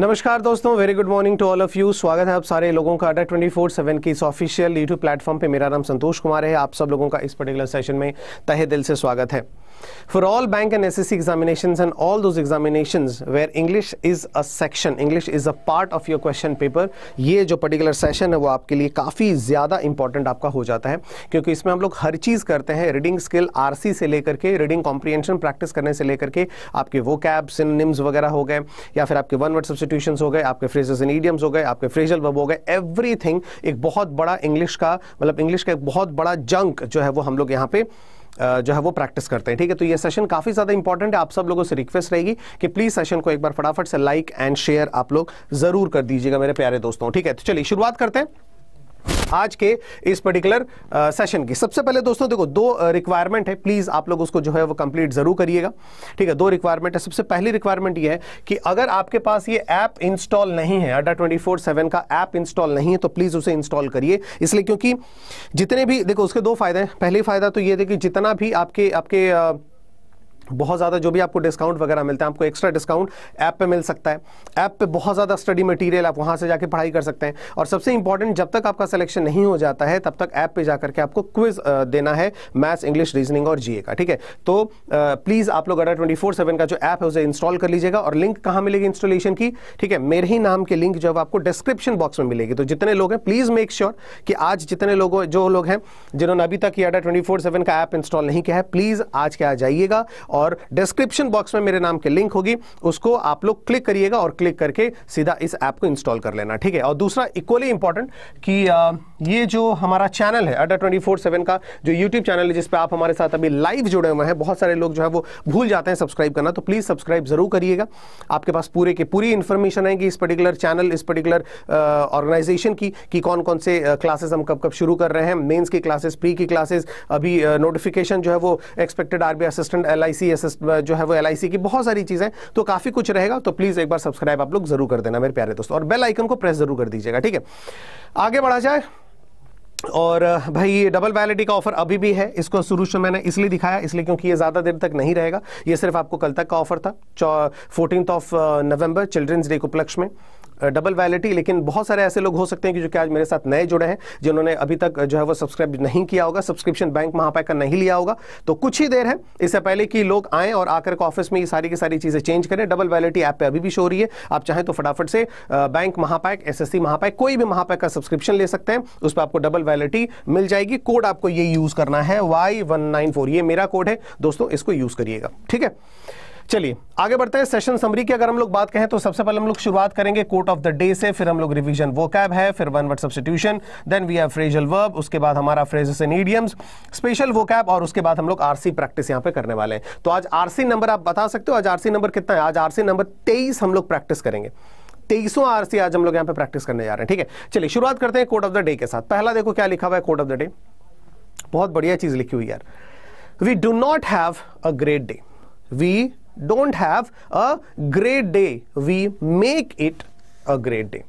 नमस्कार दोस्तों very good morning to all of you स्वागत है आप सारे लोगों का अड्डा फोर सेवन की इस ऑफिशियल यूट्यूब प्लेटफॉर्म पे मेरा नाम संतोष कुमार है आप सब लोगों का इस पर्टिकुलर सेशन में तहे दिल से स्वागत है For all bank and SSC e examinations and all those examinations where English is a section, English is a part of your question paper, ये जो particular session है वो आपके लिए काफ़ी ज़्यादा important आपका हो जाता है क्योंकि इसमें हम लोग हर चीज़ करते हैं रीडिंग स्किल आर से लेकर के रीडिंग कॉम्प्रीहेंशन प्रैक्टिस करने से लेकर के आपके वो कैब सिनिम्स वगैरह हो गए या फिर आपके वन वर्ड सब्सटीट्यूशन हो गए आपके फ्रेजेस एंड ईडियम्स हो गए आपके फ्रेजल वर्ब हो गए एवरीथिंग एक बहुत बड़ा इंग्लिश का मतलब इंग्लिश का एक बहुत बड़ा जंक जो है वो हम लोग यहाँ पे जो है वो प्रैक्टिस करते हैं ठीक है तो ये सेशन काफ़ी ज़्यादा इंपॉर्टेंट है आप सब लोगों से रिक्वेस्ट रहेगी कि प्लीज़ सेशन को एक बार फटाफट से लाइक एंड शेयर आप लोग ज़रूर कर दीजिएगा मेरे प्यारे दोस्तों ठीक है तो चलिए शुरुआत करते हैं आज के इस पर्टिकुलर सेशन uh, की सबसे पहले दोस्तों देखो दो रिक्वायरमेंट uh, है प्लीज़ आप लोग उसको जो है वो कंप्लीट ज़रूर करिएगा ठीक है दो रिक्वायरमेंट है सबसे पहली रिक्वायरमेंट ये है कि अगर आपके पास ये ऐप इंस्टॉल नहीं है अड्डा ट्वेंटी फोर सेवन का ऐप इंस्टॉल नहीं है तो प्लीज़ उसे इंस्टॉल करिए इसलिए क्योंकि जितने भी देखो उसके दो फायदे हैं पहले फ़ायदा तो ये देखिए जितना भी आपके आपके uh, बहुत ज़्यादा जो भी आपको डिस्काउंट वगैरह मिलता है आपको एक्स्ट्रा डिस्काउंट ऐप पे मिल सकता है ऐप पे बहुत ज़्यादा स्टडी मटेरियल आप वहाँ से जाके पढ़ाई कर सकते हैं और सबसे इंपॉर्टेंट जब तक आपका सिलेक्शन नहीं हो जाता है तब तक ऐप पे जा करके आपको क्विज देना है मैथ्स इंग्लिश रीजनिंग और जी का ठीक है तो प्लीज़ आप लोग अडा ट्वेंटी का जो ऐप है उसे इंस्टॉल कर लीजिएगा और लिंक कहाँ मिलेगी इंस्टॉलेशन की ठीक है मेरे ही नाम की लिंक जब आपको डिस्क्रिप्शन बॉक्स में मिलेगी तो जितने लोग हैं प्लीज़ मेक श्योर कि आज जितने लोग जो लोग हैं जिन्होंने अभी तक ये अडा ट्वेंटी का ऐप इंस्टॉल नहीं किया है प्लीज़ आज के आ जाइएगा और और डिस्क्रिप्शन बॉक्स में मेरे नाम की लिंक होगी उसको आप लोग क्लिक करिएगा और क्लिक करके सीधा इस ऐप को इंस्टॉल कर लेना ठीक है और दूसरा इक्वली इंपॉर्टेंट कि आ, ये जो हमारा चैनल है अड्डा ट्वेंटी फोर सेवन का जो यूट्यूब चैनल है जिसपे आप हमारे साथ अभी लाइव जुड़े हुए हैं बहुत सारे लोग जो है वो भूल जाते हैं सब्सक्राइब करना तो प्लीज़ सब्सक्राइब जरूर करिएगा आपके पास पूरे की पूरी इंफॉर्मेशन है कि इस पर्टिकुलर चैनल इस पर्टिकुलर ऑर्गेनाइजेशन की कि कौन कौन से क्लासेस हम कब कब शुरू कर रहे हैं मेंस की क्लासेस प्री की क्लासेस अभी नोटिफिकेशन जो है वो expected RBI assistant LIC C S S जो है वो एल आई सी की बहुत सारी चीज़ें तो काफ़ी कुछ रहेगा तो प्लीज़ एक बार सब्सक्राइब आप लोग ज़रूर कर देना मेरे प्यारे दोस्तों और बेल आइकन को प्रेस ज़रूर कर दीजिएगा ठीक है आगे बढ़ा जाए और uh, भाई ये डबल वैलिडिटी का ऑफर अभी भी है इसको शुरू से मैंने इसलिए दिखाया इसलिए क्योंकि ये ज़्यादा देर तक नहीं रहेगा ये सिर्फ आपको कल तक का ऑफर था fourteen of November children's day के उपलक्ष्य में डबल वैलिटी लेकिन बहुत सारे ऐसे लोग हो सकते हैं कि जो कि आज मेरे साथ नए जुड़े हैं जिन्होंने अभी तक जो है वो सब्सक्राइब नहीं किया होगा सब्सक्रिप्शन बैंक महापैक का नहीं लिया होगा तो कुछ ही देर है इससे पहले कि लोग आएँ और आकर के ऑफिस में ये सारी की सारी चीज़ें चेंज करें डबल वैलिटी ऐप पर अभी भी शो रही है आप चाहें तो फटाफट से बैंक महापैक एस एस कोई भी महापैक का सब्सक्रिप्शन ले सकते हैं उस पर आपको डबल वैलिटी मिल जाएगी कोड आपको ये यूज़ करना है वाई वन नाइन फोर ये मेरा कोड है दोस्तों इसको यूज़ करिएगा ठीक है चलिए आगे बढ़ते हैं सेशन समरी की अगर हम लोग बात कहें तो सबसे पहले हम लोग शुरुआत करेंगे कोर्ट ऑफ द डे से फिर हम लोग रिवीजन वो कैब है फिर one word substitution then we have phrasal verb उसके बाद हमारा phrases and idioms special vocab और उसके बाद हम लोग आरसी प्रैक्टिस यहां पे करने वाले हैं तो आज आरसी नंबर आप बता सकते हो आज आरसी नंबर कितना है आज आरसी नंबर तेईस हम लोग प्रैक्टिस करेंगे तेईसों आरसी आज हम लोग यहाँ पे प्रैक्टिस करने जा रहे हैं ठीक है चलिए शुरुआत करते हैं कोर्ट ऑफ द डे के साथ पहला देखो क्या लिखा हुआ है कोर्ट ऑफ द डे बहुत बढ़िया चीज लिखी हुई यार we do not have a great day we don't have a great day we make it a great day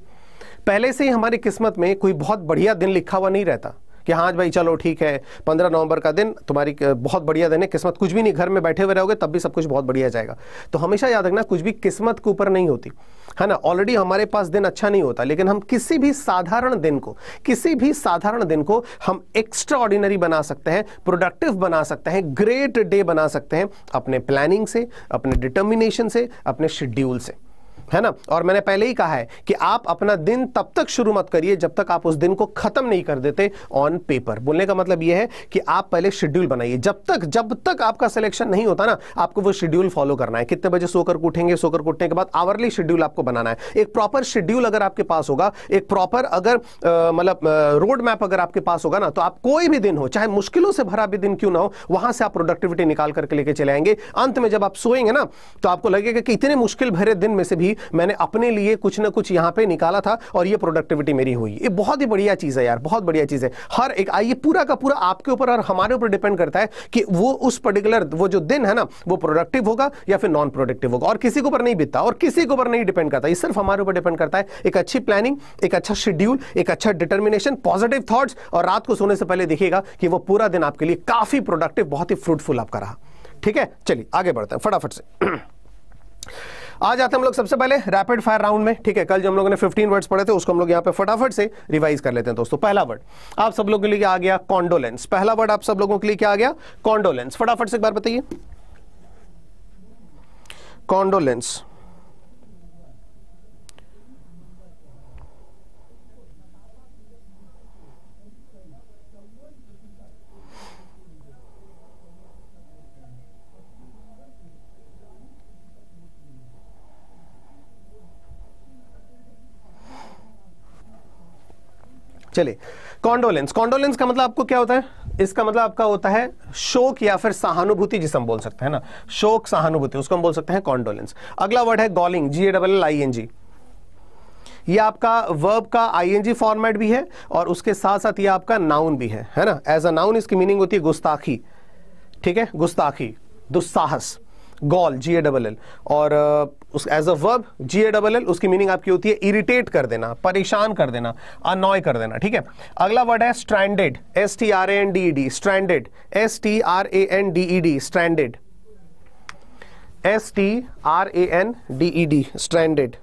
पहले से ही हमारी किस्मत में कोई बहुत बढ़िया दिन लिखा हुआ नहीं रहता कि हाँ भाई चलो ठीक है पंद्रह नवंबर का दिन तुम्हारी बहुत बढ़िया दिन है किस्मत कुछ भी नहीं घर में बैठे हुए रहोगे तब भी सब कुछ बहुत बढ़िया जाएगा तो हमेशा याद रखना कुछ भी किस्मत के ऊपर नहीं होती है ना ऑलरेडी हमारे पास दिन अच्छा नहीं होता लेकिन हम किसी भी साधारण दिन को किसी भी साधारण दिन को हम एक्स्ट्रा ऑर्डिनरी बना सकते हैं प्रोडक्टिव बना सकते हैं ग्रेट डे बना सकते हैं अपने प्लानिंग से अपने डिटर्मिनेशन से अपने शेड्यूल से है ना और मैंने पहले ही कहा है कि आप अपना दिन तब तक शुरू मत करिए जब तक आप उस दिन को खत्म नहीं कर देते ऑन पेपर बोलने का मतलब यह है कि आप पहले शेड्यूल बनाइए जब तक जब तक आपका सिलेक्शन नहीं होता ना आपको वो शेड्यूल फॉलो करना है कितने बजे सोकर उठेंगे सोकर उठने के बाद आवरली शेड्यूल आपको बनाना है एक प्रॉपर शेड्यूल अगर आपके पास होगा एक प्रॉपर अगर मतलब रोड मैप अगर आपके पास होगा ना तो आप कोई भी दिन हो चाहे मुश्किलों से भरा भी दिन क्यों ना हो वहां से आप प्रोडक्टिविटी निकाल करके लेके चले आएंगे अंत में जब आप सोएंगे ना तो आपको लगेगा कि इतने मुश्किल भरे दिन में से भी मैंने अपने लिए कुछ ना कुछ यहां पे निकाला था और ये प्रोडक्टिविटी मेरी हुई ये बहुत ही बढ़िया चीज़ है यार बहुत बढ़िया चीज़ है हर एक आइए पूरा का पूरा आपके ऊपर और हमारे ऊपर डिपेंड करता है कि वो उस पर्टिकुलर वो जो दिन है ना वो प्रोडक्टिव होगा या फिर नॉन प्रोडक्टिव होगा और किसी के ऊपर नहीं बीतता और किसी के ऊपर नहीं डिपेंड करता ये सिर्फ हमारे ऊपर डिपेंड करता है एक अच्छी प्लानिंग एक अच्छा शेड्यूल एक अच्छा डिटर्मिनेशन पॉजिटिव थॉट्स और रात को सोने से पहले देखिएगा कि वो पूरा दिन आपके लिए काफ़ी प्रोडक्टिव बहुत ही फ्रूटफुल आपका रहा ठीक है चलिए आगे बढ़ते हैं फटाफट से आ जाते हम लोग सबसे पहले रैपिड फायर राउंड में ठीक है कल जो हम लोगों ने 15 वर्ड्स पढ़े थे उसको हम लोग यहाँ पे फटाफट से रिवाइज कर लेते हैं दोस्तों पहला वर्ड आप सब लोगों के लिए आ गया कॉन्डोलेंस पहला वर्ड आप सब लोगों के लिए क्या आ गया कॉन्डोलेंस फटाफट से एक बार बताइए कॉन्डोलेंस चलिए कॉन्डोलेंस कॉन्डोलेंस का मतलब आपको क्या होता है इसका मतलब आपका होता है शोक या फिर सहानुभूति जिसे हम बोल सकते हैं ना शोक सहानुभूति उसको हम बोल सकते हैं कॉन्डोलेंस अगला वर्ड है galling G A double L I N G ये आपका वर्ब का आईएनजी फॉर्मेट भी है और उसके साथ साथ ये आपका नाउन भी है है ना एज अ नाउन इसकी मीनिंग होती है गुस्ताखी ठीक है गुस्ताखी दुस्साहस gall G A double L और uh, उस as a verb G A double L उसकी मीनिंग आपकी होती है इरिटेट कर देना परेशान कर देना अनॉय कर देना ठीक है अगला वर्ड है stranded S T R A N D E D stranded S T R A N D E D stranded S T R A N D E D stranded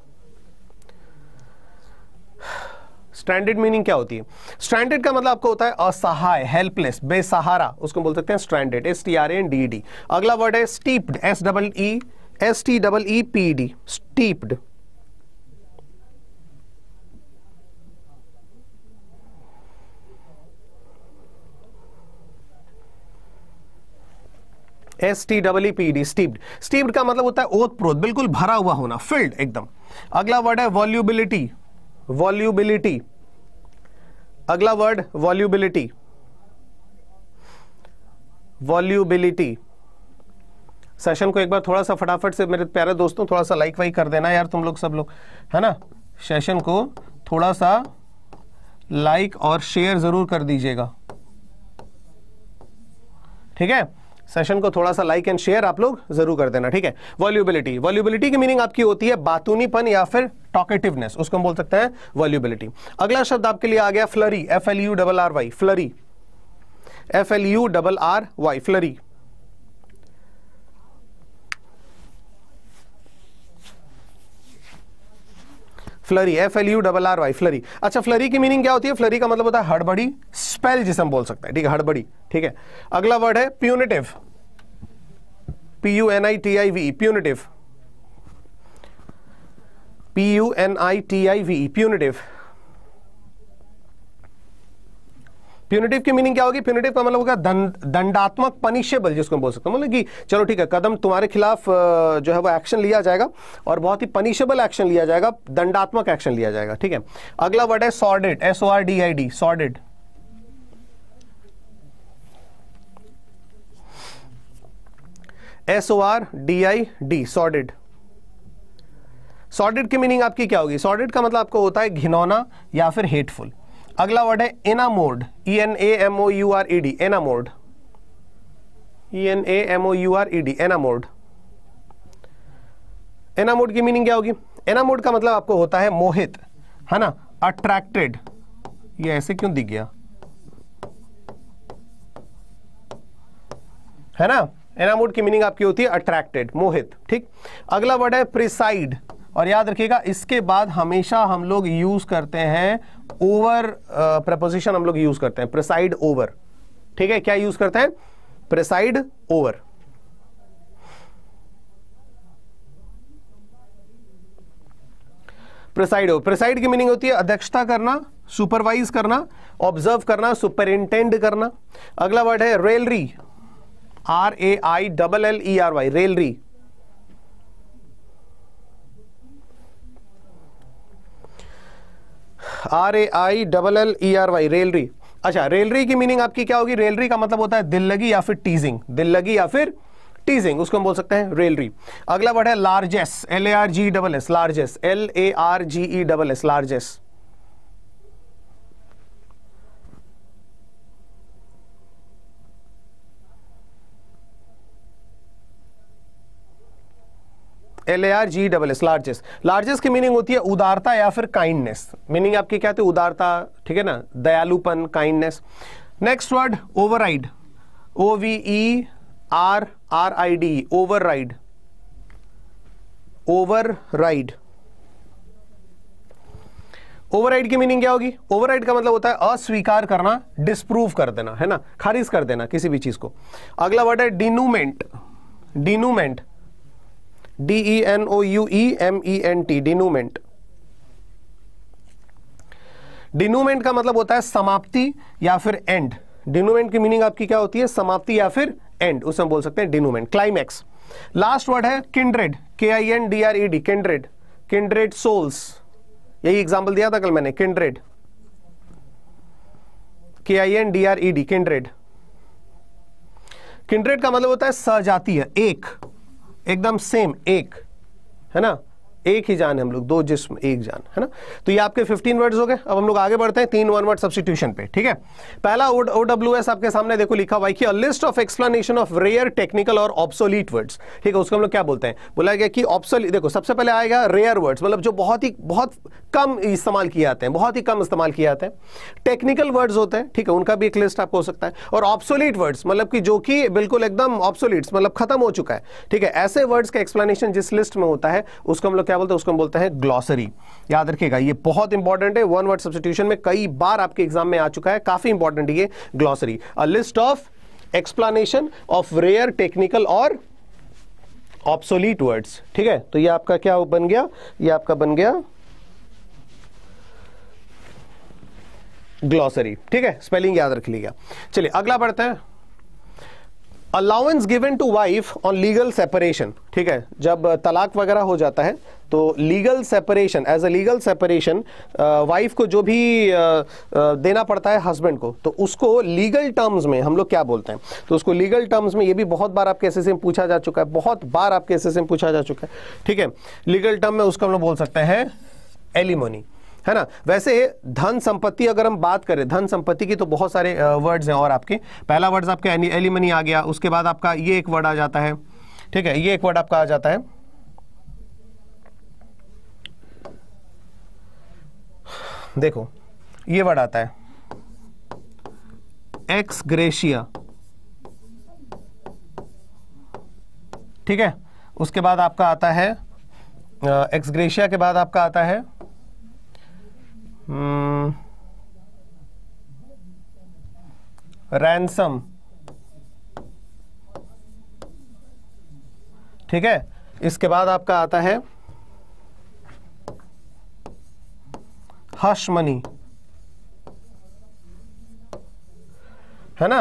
stranded meaning क्या होती है stranded का मतलब आपको होता है असहाय helpless बेसहारा उसको बोल सकते हैं stranded S T R N D D अगला वर्ड है steeped S double E S T double E P D steeped S T double E P D steeped steeped का मतलब होता है ओतप्रोत बिल्कुल भरा हुआ होना फिल्ड एकदम अगला वर्ड है वॉल्यूबिलिटी वॉल्यूबिलिटी अगला वर्ड वॉल्यूबिलिटी वॉल्यूबिलिटी सेशन को एक बार थोड़ा सा फटाफट से मेरे प्यारे दोस्तों थोड़ा सा लाइक वाइक कर देना यार तुम लोग सब लोग है ना सेशन को थोड़ा सा लाइक और शेयर जरूर कर दीजिएगा ठीक है सेशन को थोड़ा सा लाइक एंड शेयर आप लोग जरूर कर देना ठीक है वॉल्यूबिलिटी वॉल्यूबिलिटी की मीनिंग आपकी होती है बातूनीपन या फिर टॉकेटिवनेस उसको हम बोल सकते हैं वॉल्यूबिलिटी अगला शब्द आपके लिए आ गया flurry F L U double R Y flurry F L U double R Y flurry flurry F L U double R Y flurry अच्छा फ्लरी की मीनिंग क्या होती है फ्लरी का मतलब होता है हड़बड़ी स्पेल जिसे हम बोल सकते हैं ठीक है हड़बड़ी ठीक है अगला वर्ड है punitive P U N I T I V punitive P U N I T I V punitive punitive की मीनिंग क्या होगी प्यूनिटिव का मतलब होगा दंडात्मक पनिशेबल जिसको हम बोल सकते हैं मतलब कि चलो ठीक है कदम तुम्हारे खिलाफ जो है वो एक्शन लिया जाएगा और बहुत ही पनिशेबल एक्शन लिया जाएगा दंडात्मक एक्शन लिया जाएगा ठीक है अगला वर्ड है sordid S O R D I D sordid S O R D I D sordid sordid की मीनिंग आपकी क्या होगी सॉर्डेड का मतलब आपको होता है घिनौना या फिर हेटफुल अगला वर्ड है enamoured E e N A M O U R E e D enamoured E e N A M O U R E D enamoured enamoured की मीनिंग क्या होगी एनामोड का मतलब आपको होता है मोहित है ना अट्रैक्टेड ये ऐसे क्यों दिख गया है ना एनामोड की मीनिंग आपकी होती है अट्रैक्टेड मोहित ठीक अगला वर्ड है प्रिसाइड और याद रखिएगा इसके बाद हमेशा हम लोग यूज करते हैं ओवर प्रपोजिशन uh, हम लोग यूज करते हैं प्रिसाइड ओवर ठीक है क्या यूज करते हैं preside over preside over preside की मीनिंग होती है अध्यक्षता करना सुपरवाइज करना ऑब्जर्व करना सुपरिंटेंड करना अगला वर्ड है raillery R A I double L E R Y raillery R A I double L E R Y raillery अच्छा रेलरी की मीनिंग आपकी क्या होगी रेलरी का मतलब होता है दिल लगी या फिर टीजिंग दिल लगी या फिर टीजिंग उसको हम बोल सकते हैं रेलरी अगला वर्ड है largesse L A R G double S largesse L A R G E double S largesse L A R G double S largesse largesse की मीनिंग होती है उदारता या फिर काइंडनेस मीनिंग आपकी क्या होती है उदारता ठीक है ना दयालुपन kindness next word ride O V E R R I D override override override की मीनिंग क्या होगी राइड का मतलब होता है अस्वीकार करना डिस्प्रूव कर देना है ना खारिज कर देना किसी भी चीज को अगला वर्ड है denouement denouement D E N O U E M E N T denouement denouement का मतलब होता है समाप्ति या फिर एंड डिनूमेंट की मीनिंग आपकी क्या होती है समाप्ति या फिर एंड उसे हम बोल सकते हैं डिनूमेंट क्लाइमैक्स लास्ट वर्ड है kindred K I N D R E D kindred kindred souls यही एग्जाम्पल दिया था कल मैंने kindred K I N D R E D kindred kindred का मतलब होता है सजातीय एक एकदम सेम एक है ना एक ही जान है हम लोग दो जिसम एक जान है ना तो ये आपके 15 वर्ड्स हो गए अब हम लोग आगे बढ़ते हैं तीन वन वर्ड सब्सिट्यूशन पे ठीक है पहला ओडब्ल्यू एस आपके सामने देखो लिखा हुआ है list of explanation of rare technical और ऑप्सोलीट वर्ड्स ठीक है उसको हम लोग क्या बोलते हैं बोला गया कि ऑप्सोलीट देखो सबसे पहले आएगा रेयर वर्ड्स मतलब जो बहुत ही बहुत कम इस्तेमाल किए जाते हैं बहुत ही कम इस्तेमाल किए जाते हैं टेक्निकल वर्ड्स होते हैं ठीक है उनका भी एक लिस्ट आपको हो सकता है और ऑप्सोलीट वर्ड्स मतलब कि जो कि बिल्कुल एकदम ऑप्सोलीट्स मतलब खत्म हो चुका है ठीक है ऐसे वर्ड्स का एक्सप्लेनेशन जिस लिस्ट में होता है उसको हम लोग क्या क्या बोलते हैं उसको हम बोलते हैं ग्लॉसरी याद रखिएगा ये बहुत इंपॉर्टेंट है वन वर्ड सब्सिट्यूशन में कई बार आपके एग्जाम में आ चुका है काफी इंपॉर्टेंट ये glossary a list of explanation of rare technical और ऑप्सोलीट वर्ड्स ठीक है तो ये आपका क्या बन गया ये आपका बन गया ग्लॉसरी ठीक है स्पेलिंग याद रख लीजिएगा चलिए अगला पढ़ते हैं allowance given to wife on legal separation ठीक है जब तलाक वगैरह हो जाता है तो legal separation as a legal separation wife को जो भी uh, uh, देना पड़ता है हस्बैंड को तो उसको लीगल टर्म्स में हम लोग क्या बोलते हैं तो उसको लीगल टर्म्स में ये भी बहुत बार आपके एस में पूछा जा चुका है बहुत बार आपके एस में पूछा जा चुका है ठीक है लीगल टर्म में उसको हम लोग बोल सकते हैं एलिमोनी है ना वैसे धन संपत्ति अगर हम बात करें धन संपत्ति की तो बहुत सारे वर्ड्स uh, हैं और आपके पहला वर्ड्स आपके एलिमनी आ गया उसके बाद आपका ये एक वर्ड आ जाता है ठीक है ये एक वर्ड आपका आ जाता है देखो ये वर्ड आता है एक्स ग्रेशिया ठीक है उसके बाद आपका आता है एक्स ग्रेशिया के बाद आपका आता है रैंसम हम्म, ठीक है इसके बाद आपका आता है हश मनी है ना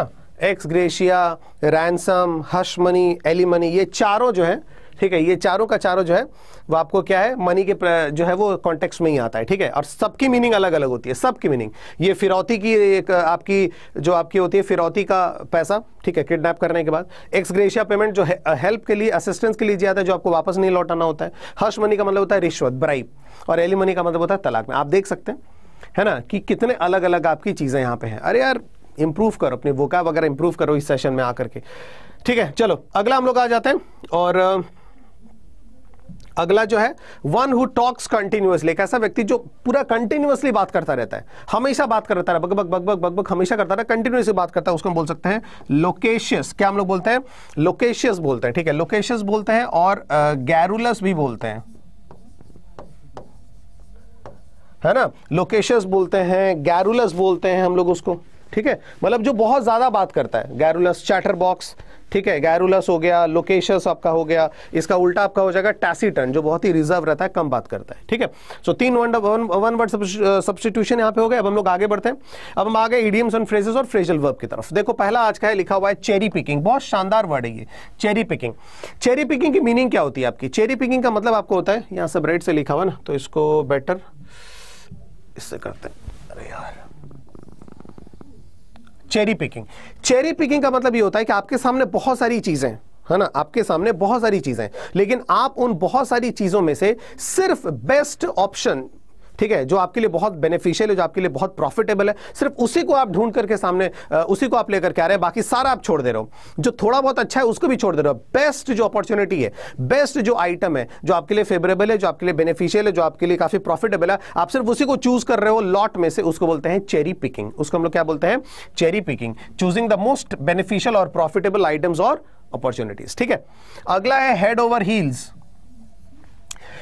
ex gratia ransom hush money alimony ये चारों जो है ठीक है ये चारों का चारों जो है वो आपको क्या है मनी के जो है वो कॉन्टेक्स्ट में ही आता है ठीक है और सबकी मीनिंग अलग अलग होती है सबकी मीनिंग ये फिरौती की एक आपकी जो आपकी होती है फिरौती का पैसा ठीक है किडनैप करने के बाद एक्सग्रेशिया पेमेंट जो है हेल्प के लिए असिस्टेंस के लिए दिया जाता है जो आपको वापस नहीं लौटाना होता है हर्ष मनी का मतलब होता है रिश्वत ब्राइब और एली मनी का मतलब होता है तलाक में आप देख सकते हैं है ना कि कितने अलग अलग आपकी चीज़ें यहाँ पे हैं अरे यार इम्प्रूव करो अपने वोका वगैरह इम्प्रूव करो इस सेशन में आकर के ठीक है चलो अगला हम लोग आ जाते हैं और अगला जो है वन हु टॉक्स कंटिन्यूअसली एक ऐसा व्यक्ति जो पूरा कंटिन्यूअसली बात करता रहता है हमेशा बात करता रहा bug bug bug bug bug bug हमेशा करता रहा कंटिन्यूअसली बात करता है उसको हम बोल सकते हैं लोकेशियस क्या हम लोग बोलते हैं लोकेशियस बोलते हैं ठीक है लोकेशियस बोलते हैं और गैरुलस भी बोलते हैं है ना लोकेशियस बोलते हैं गैरुलस बोलते हैं हम लोग उसको ठीक है मतलब जो बहुत ज्यादा बात करता है गैरुलस चैटर बॉक्स ठीक है गैरुलस हो गया लोकेशस आपका हो गया इसका उल्टा आपका हो जाएगा टैसीटन जो बहुत ही रिजर्व रहता है कम बात करता है ठीक है सो तीन वन वन वर्ड सब्सटीट्यूशन यहाँ पे हो गया अब हम लोग आगे बढ़ते हैं अब हम आगे इडियम्स एंड फ्रेजेस और फ्रेजल वर्ब की तरफ देखो पहला आज का है लिखा हुआ है चेरी पिकिंग बहुत शानदार वर्ड है ये चेरी पिकिंग चेरी पिकिंग की मीनिंग क्या होती है आपकी चेरी पिकिंग का मतलब आपको होता है यहाँ सब रेड से लिखा हुआ ना तो इसको बेटर इससे करते हैं अरे यार चेरी पिकिंग चेरी पिकिंग का मतलब ये होता है कि आपके सामने बहुत सारी चीज़ें है ना आपके सामने बहुत सारी चीज़ें लेकिन आप उन बहुत सारी चीज़ों में से सिर्फ बेस्ट ऑप्शन ठीक है जो आपके लिए बहुत बेनिफिशियल है जो आपके लिए बहुत प्रॉफिटेबल है सिर्फ उसी को आप ढूंढ करके सामने उसी को आप लेकर के आ रहे हैं बाकी सारा आप छोड़ दे रहे हो जो थोड़ा बहुत अच्छा है उसको भी छोड़ दे रहे हो बेस्ट जो अपॉर्चुनिटी है बेस्ट जो आइटम है जो आपके लिए फेवरेबल है जो आपके लिए बेनिफिशियल है जो आपके लिए काफी प्रॉफिटेबल है आप सिर्फ उसी को चूज कर रहे हो लॉट में से उसको बोलते हैं चेरी पिकिंग उसको हम लोग क्या बोलते हैं cherry picking choosing the most beneficial और प्रॉफिटेबल आइटम्स और अपॉर्चुनिटीज ठीक है अगला है head over heels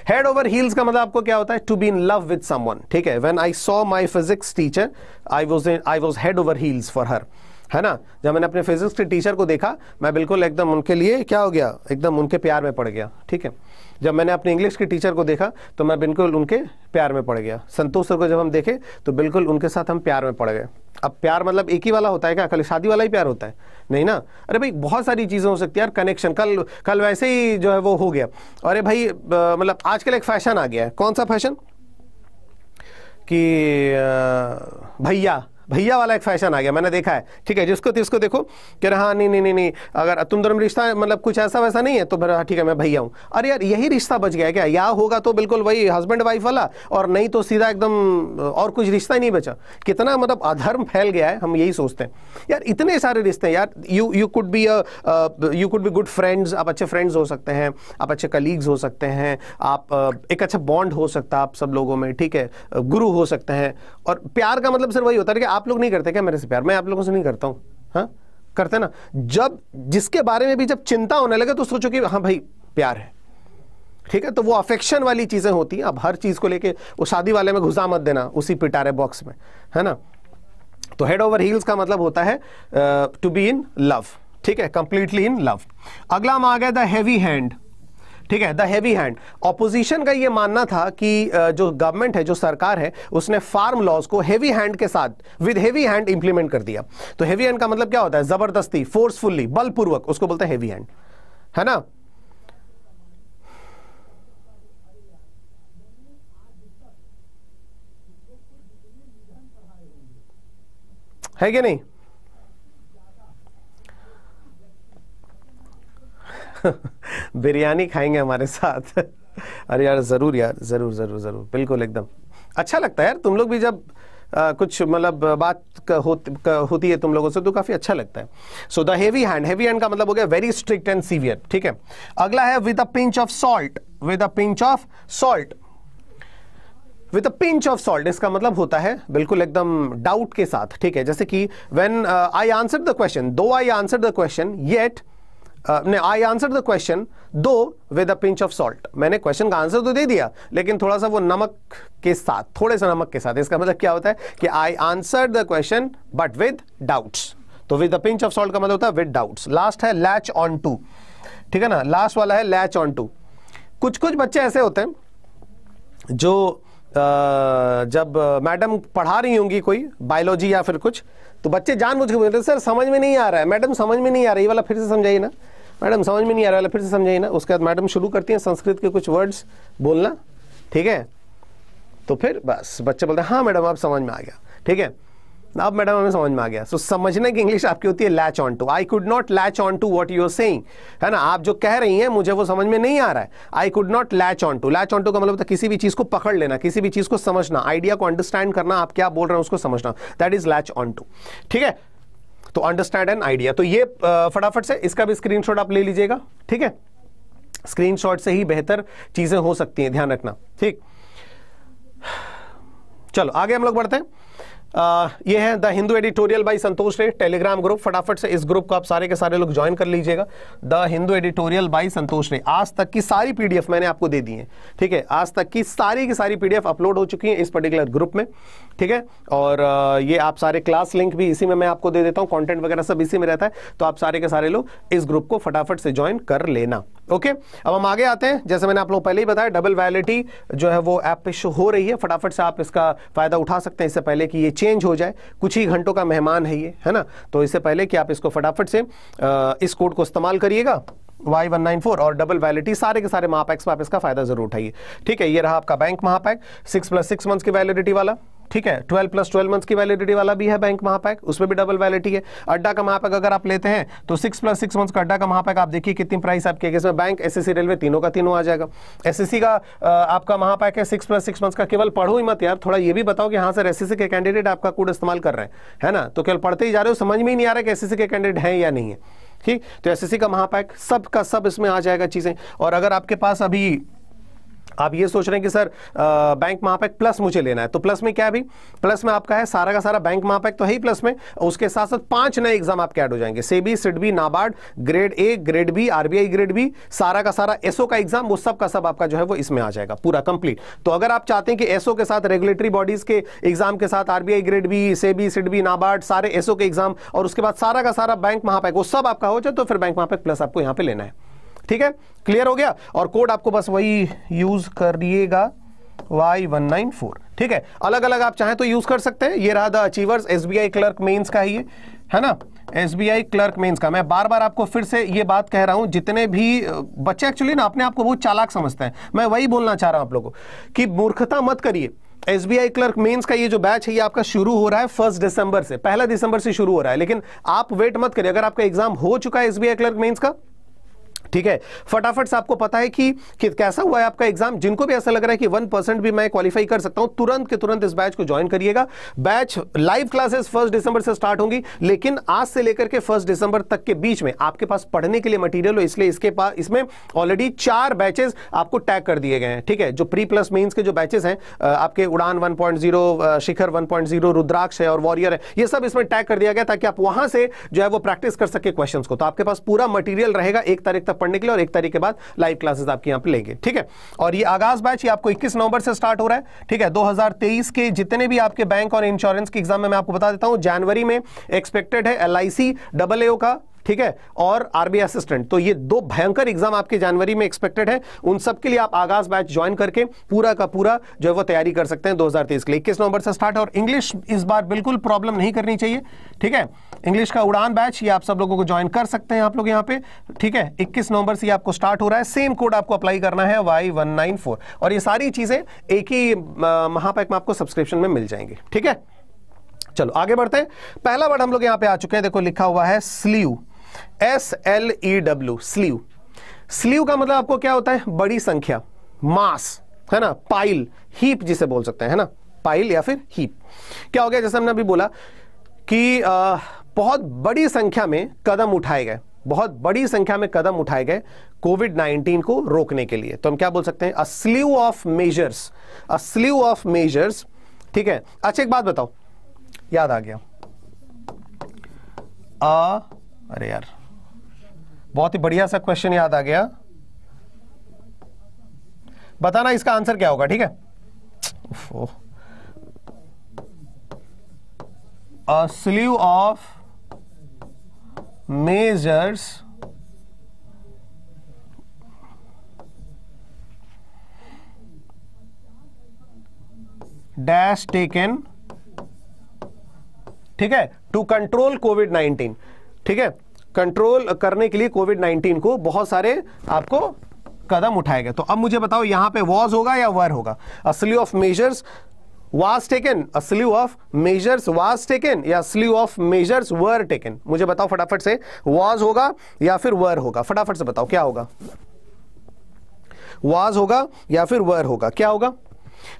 head over heels का मतलब आपको क्या होता है to be in love with someone ठीक है when I saw my physics teacher I was I was head over heels for her है ना जब मैंने अपने फिजिक्स के टीचर को देखा मैं बिल्कुल एकदम उनके लिए क्या हो गया एकदम उनके प्यार में पड़ गया ठीक है जब मैंने अपने इंग्लिश के टीचर को देखा तो मैं बिल्कुल उनके प्यार में पड़ गया संतोष सर को जब हम देखे तो बिल्कुल उनके साथ हम प्यार में पड़ गए अब प्यार मतलब एक ही वाला होता है क्या कल शादी वाला ही प्यार होता है नहीं ना अरे भाई बहुत सारी चीज़ें हो सकती है यार कनेक्शन कल कल वैसे ही जो है वो हो गया अरे भाई मतलब आजकल एक फैशन आ गया है कौन सा फैशन कि भैया भैया वाला एक फैशन आ गया मैंने देखा है ठीक है जिसको तिसको देखो कह रहा हाँ नहीं नहीं नहीं नहीं अगर तुम दोनों रिश्ता मतलब कुछ ऐसा वैसा नहीं है तो फिर हाँ, ठीक है मैं भैया हूँ अरे यार यही रिश्ता बच गया क्या या होगा तो बिल्कुल वही हस्बैंड वाइफ वाला और नहीं तो सीधा एकदम और कुछ रिश्ता ही नहीं बचा कितना मतलब अधर्म फैल गया है हम यही सोचते हैं यार इतने सारे रिश्ते हैं यार you you could be you could be good friends आप अच्छे फ्रेंड्स हो सकते हैं आप अच्छे कलीग्स हो सकते हैं आप uh, एक अच्छा बॉन्ड हो सकता है आप सब लोगों में ठीक है गुरु हो सकते हैं और प्यार का मतलब सिर्फ वही होता है कि आप लोग नहीं करते क्या मेरे से प्यार मैं आप लोगों से नहीं करता हूँ हाँ करते ना जब जिसके बारे में भी जब चिंता होने लगे तो सोचो कि हाँ भाई प्यार है ठीक है तो वो अफेक्शन वाली चीज़ें होती हैं अब हर चीज़ को लेके वो शादी वाले में घुसा मत देना उसी पिटारे बॉक्स में है ना तो हेड ओवर हील्स का मतलब होता है टू बी इन लव ठीक है कंप्लीटली इन लव अगला हम आ गया द हैवी हैंड ठीक है द हैवी हैंड ऑपोजिशन का ये मानना था कि जो गवर्नमेंट है जो सरकार है उसने फार्म लॉज को हैवी हैंड के साथ विद हैवी हैंड इंप्लीमेंट कर दिया तो हैवी हैंड का मतलब क्या होता है जबरदस्ती फोर्सफुल्ली बलपूर्वक उसको बोलते हैं हैवी हैंड है ना है कि नहीं बिरयानी खाएंगे हमारे साथ अरे यार ज़रूर यार ज़रूर ज़रूर ज़रूर बिल्कुल एकदम अच्छा लगता है यार तुम लोग भी जब आ, कुछ मतलब बात होती होती है तुम लोगों से तो काफ़ी अच्छा लगता है so the heavy hand heavy hand का मतलब हो गया वेरी स्ट्रिक्ट एंड सीवियर ठीक है अगला है with a pinch of salt with a pinch of salt with a pinch of salt इसका मतलब होता है बिल्कुल एकदम डाउट के साथ ठीक है जैसे कि when I answer the question though I answer the question yet I answer the question though with a pinch of salt मैंने क्वेश्चन का आंसर तो दे दिया लेकिन थोड़ा सा वो नमक के साथ थोड़े सा नमक के साथ इसका मतलब क्या होता है कि I answer the question but with doubts तो with a pinch of salt का मतलब होता है विद डाउट्स लास्ट है लैच ऑन टू ठीक है ना लास्ट वाला है लैच ऑन टू कुछ कुछ बच्चे ऐसे होते हैं जो uh, जब uh, मैडम पढ़ा रही होंगी कोई बायोलॉजी या फिर कुछ तो बच्चे जानबूझ के सर समझ में नहीं आ रहा है मैडम समझ में नहीं आ रही वाला फिर से समझाइए ना मैडम समझ में नहीं आ रहा है फिर से समझाइए ना उसके बाद मैडम शुरू करती हैं संस्कृत के कुछ वर्ड्स बोलना ठीक है तो फिर बस बच्चे बोलते हैं हाँ मैडम आप समझ में आ गया ठीक है अब मैडम हमें समझ में आ गया सो so, समझने की इंग्लिश आपकी होती है latch on to I could not latch on to what your are saying है ना आप जो कह रही हैं मुझे वो समझ में नहीं आ रहा है I could not latch on to latch on to का मतलब था किसी भी चीज़ को पकड़ लेना किसी भी चीज़ को समझना आइडिया को अंडरस्टैंड करना आप क्या बोल रहे हैं उसको समझना that is latch on to ठीक है तो अंडरस्टैंड एन आइडिया तो ये फटाफट से इसका भी स्क्रीनशॉट आप ले लीजिएगा ठीक है स्क्रीनशॉट से ही बेहतर चीज़ें हो सकती हैं ध्यान रखना ठीक चलो आगे हम लोग बढ़ते हैं ये है the Hindu editorial by Santosh Ray Telegram group फटाफट से इस ग्रुप को आप सारे के सारे लोग ज्वाइन कर लीजिएगा the Hindu editorial by Santosh Ray आज तक की सारी पीडीएफ मैंने आपको दे दी है ठीक है आज तक की सारी की सारी पीडीएफ अपलोड हो चुकी है इस पर्टिकुलर ग्रुप में ठीक है और ये आप सारे क्लास लिंक भी इसी में मैं आपको दे देता हूँ कॉन्टेंट वगैरह सब इसी में रहता है तो आप सारे के सारे लोग इस ग्रुप को फटाफट से ज्वाइन कर लेना ओके अब हम आगे आते हैं जैसे मैंने आप लोग पहले ही बताया डबल वैलिडिटी जो है वो ऐप पे शो हो रही है फटाफट से आप इसका फ़ायदा उठा सकते हैं इससे पहले कि ये चेंज हो जाए कुछ ही घंटों का मेहमान है ये है ना तो इससे पहले कि आप इसको फटाफट से इस कोड को इस्तेमाल करिएगा वाई वन नाइन फोर और डबल वैलिडिटी सारे के सारे महापैक्स में आप इसका फायदा जरूर उठाइए ठीक है ये रहा आपका bank Mahapack six plus six months की वैलिडिटी वाला ठीक है 12 प्लस 12 मंथ्स की वैलिडिटी वाला भी है बैंक महापैक उसमें भी डबल वैलिडिटी है अड्डा का महापैक अगर आप लेते हैं तो सिक्स प्लस सिक्स मंथ्स का अड्डा का महापैक आप देखिए कितनी प्राइस आपकी इसमें बैंक एसएससी रेलवे तीनों का तीनों आ जाएगा एसएससी का आपका महापैक है सिक्स प्लस सिक्स मंथ्स का केवल पढ़ो ही मत यार थोड़ा ये भी बताओ कि हाँ सर एस के कैंडिडेट आपका कोड इस्तेमाल कर रहे हैं है ना तो केवल पढ़ते ही जा रहे हो समझ में ही नहीं आ रहा कि एस के कैंडिडेट हैं या नहीं है ठीक तो एस का महापैक सब का सब इसमें आ जाएगा चीज़ें और अगर आपके पास अभी आप ये सोच रहे हैं कि सर आ, बैंक महापैक प्लस मुझे लेना है तो प्लस में क्या अभी प्लस में आपका है सारा का सारा बैंक महापैक तो है ही प्लस में उसके साथ साथ पांच नए एग्जाम आपके ऐड हो जाएंगे SEBI SIDBI NABARD grade A grade B RBI grade B सारा का सारा एसओ का एग्जाम वो सब का सब आपका जो है वो इसमें आ जाएगा पूरा कंप्लीट तो अगर आप चाहते हैं कि एसओ के साथ रेगुलेटरी बॉडीज के एग्जाम के साथ RBI grade B SEBI SIDBI NABARD सारे एसओ के एग्जाम और उसके बाद सारा का सारा बैंक महापैक वो सब आपका हो जाए तो फिर बैंक महापैक प्लस आपको यहाँ पे लेना है ठीक है क्लियर हो गया और कोड आपको बस वही यूज करिएगा Y194 ठीक है अलग अलग आप चाहें तो यूज कर सकते हैं ये रहा the achievers I clerk mains का ही है ना आई क्लर्क मेन्स का मैं बार बार आपको फिर से ये बात कह रहा हूं जितने भी बच्चे एक्चुअली ना अपने आपको बहुत चालाक समझते हैं मैं वही बोलना चाह रहा हूं आप लोगों को कि मूर्खता मत करिए S B I clerk mains का ये जो बैच है ये आपका शुरू हो रहा है फर्स्ट दिसंबर से पहला दिसंबर से शुरू हो रहा है लेकिन आप वेट मत करिए अगर आपका एग्जाम हो चुका है S B I clerk mains का ठीक है फटाफट से आपको पता है कि, कि कैसा हुआ है आपका एग्जाम जिनको भी ऐसा लग रहा है कि वन परसेंट भी मैं क्वालिफाई कर सकता हूं तुरंत के तुरंत इस बैच को ज्वाइन करिएगा बैच लाइव क्लासेस फर्स्ट दिसंबर से स्टार्ट होंगी लेकिन आज से लेकर के फर्स्ट दिसंबर तक के बीच में आपके पास पढ़ने के लिए मटीरियल हो इसलिए इसके पास इसमें ऑलरेडी चार बैचेस आपको टैग कर दिए गए हैं ठीक है जो प्री प्लस मीन्स के जो बैचेस हैं आपके उड़ान वन शिखर वन रुद्राक्ष है और वॉरियर है ये सब इसमें टैग कर दिया गया ताकि आप वहां से जो है वो प्रैक्टिस कर सके क्वेश्चन को तो आपके पास पूरा मटीरियल रहेगा एक तारीख तक पढ़ने के लिए और एक तारीख के बाद लाइव क्लासेस आपके यहाँ पे लेंगे ठीक है और ये आगाज बैच ये आपको इक्कीस नवंबर से स्टार्ट हो रहा है ठीक है दो के जितने भी आपके बैंक और इंश्योरेंस के एग्जाम में मैं आपको बता देता हूँ जनवरी में एक्सपेक्टेड है एल आई का डबल का ठीक है और आरबी असिस्टेंट तो ये दो भयंकर एग्जाम आपके जनवरी में एक्सपेक्टेड है उन सब के लिए आप आगाज बैच ज्वाइन करके पूरा का पूरा जो है वो तैयारी कर सकते हैं 2023 के लिए इक्कीस नवंबर से स्टार्ट और इंग्लिश इस बार बिल्कुल प्रॉब्लम नहीं करनी चाहिए ठीक है इंग्लिश का उड़ान बैच ये आप सब लोगों को ज्वाइन कर सकते हैं आप लोग यहाँ पे ठीक है इक्कीस नवंबर से आपको स्टार्ट हो रहा है सेम कोड आपको अप्लाई करना है वाई और ये सारी चीजें एक ही महापैक में आपको सब्सक्रिप्शन में मिल जाएंगे ठीक है चलो आगे बढ़ते हैं पहला वर्ड हम लोग यहां पे आ चुके हैं देखो लिखा हुआ है slew S L E W slew slew का मतलब आपको क्या होता है बड़ी संख्या मास है ना पाइल हीप जिसे बोल सकते हैं है ना पाइल या फिर हीप क्या हो गया जैसे हमने अभी बोला कि आ, बहुत बड़ी संख्या में कदम उठाए गए बहुत बड़ी संख्या में कदम उठाए गए कोविड 19 को रोकने के लिए तो हम क्या बोल सकते हैं a of measures a of measures ठीक है अच्छा एक बात बताओ याद आ गया अ अरे यार बहुत ही बढ़िया सा क्वेश्चन याद आ गया बताना इसका आंसर क्या होगा ठीक है slew of measures dash taken ठीक है टू कंट्रोल कोविड नाइन्टीन ठीक है कंट्रोल करने के लिए कोविड 19 को बहुत सारे आपको कदम उठाए गए तो अब मुझे बताओ यहां पे वॉज होगा या वर होगा a slew of measures was taken a slew of measures was taken या a slew of measures were taken मुझे बताओ फटाफट से वॉज होगा या फिर वर होगा फटाफट से बताओ क्या होगा वॉज होगा या फिर वर होगा क्या होगा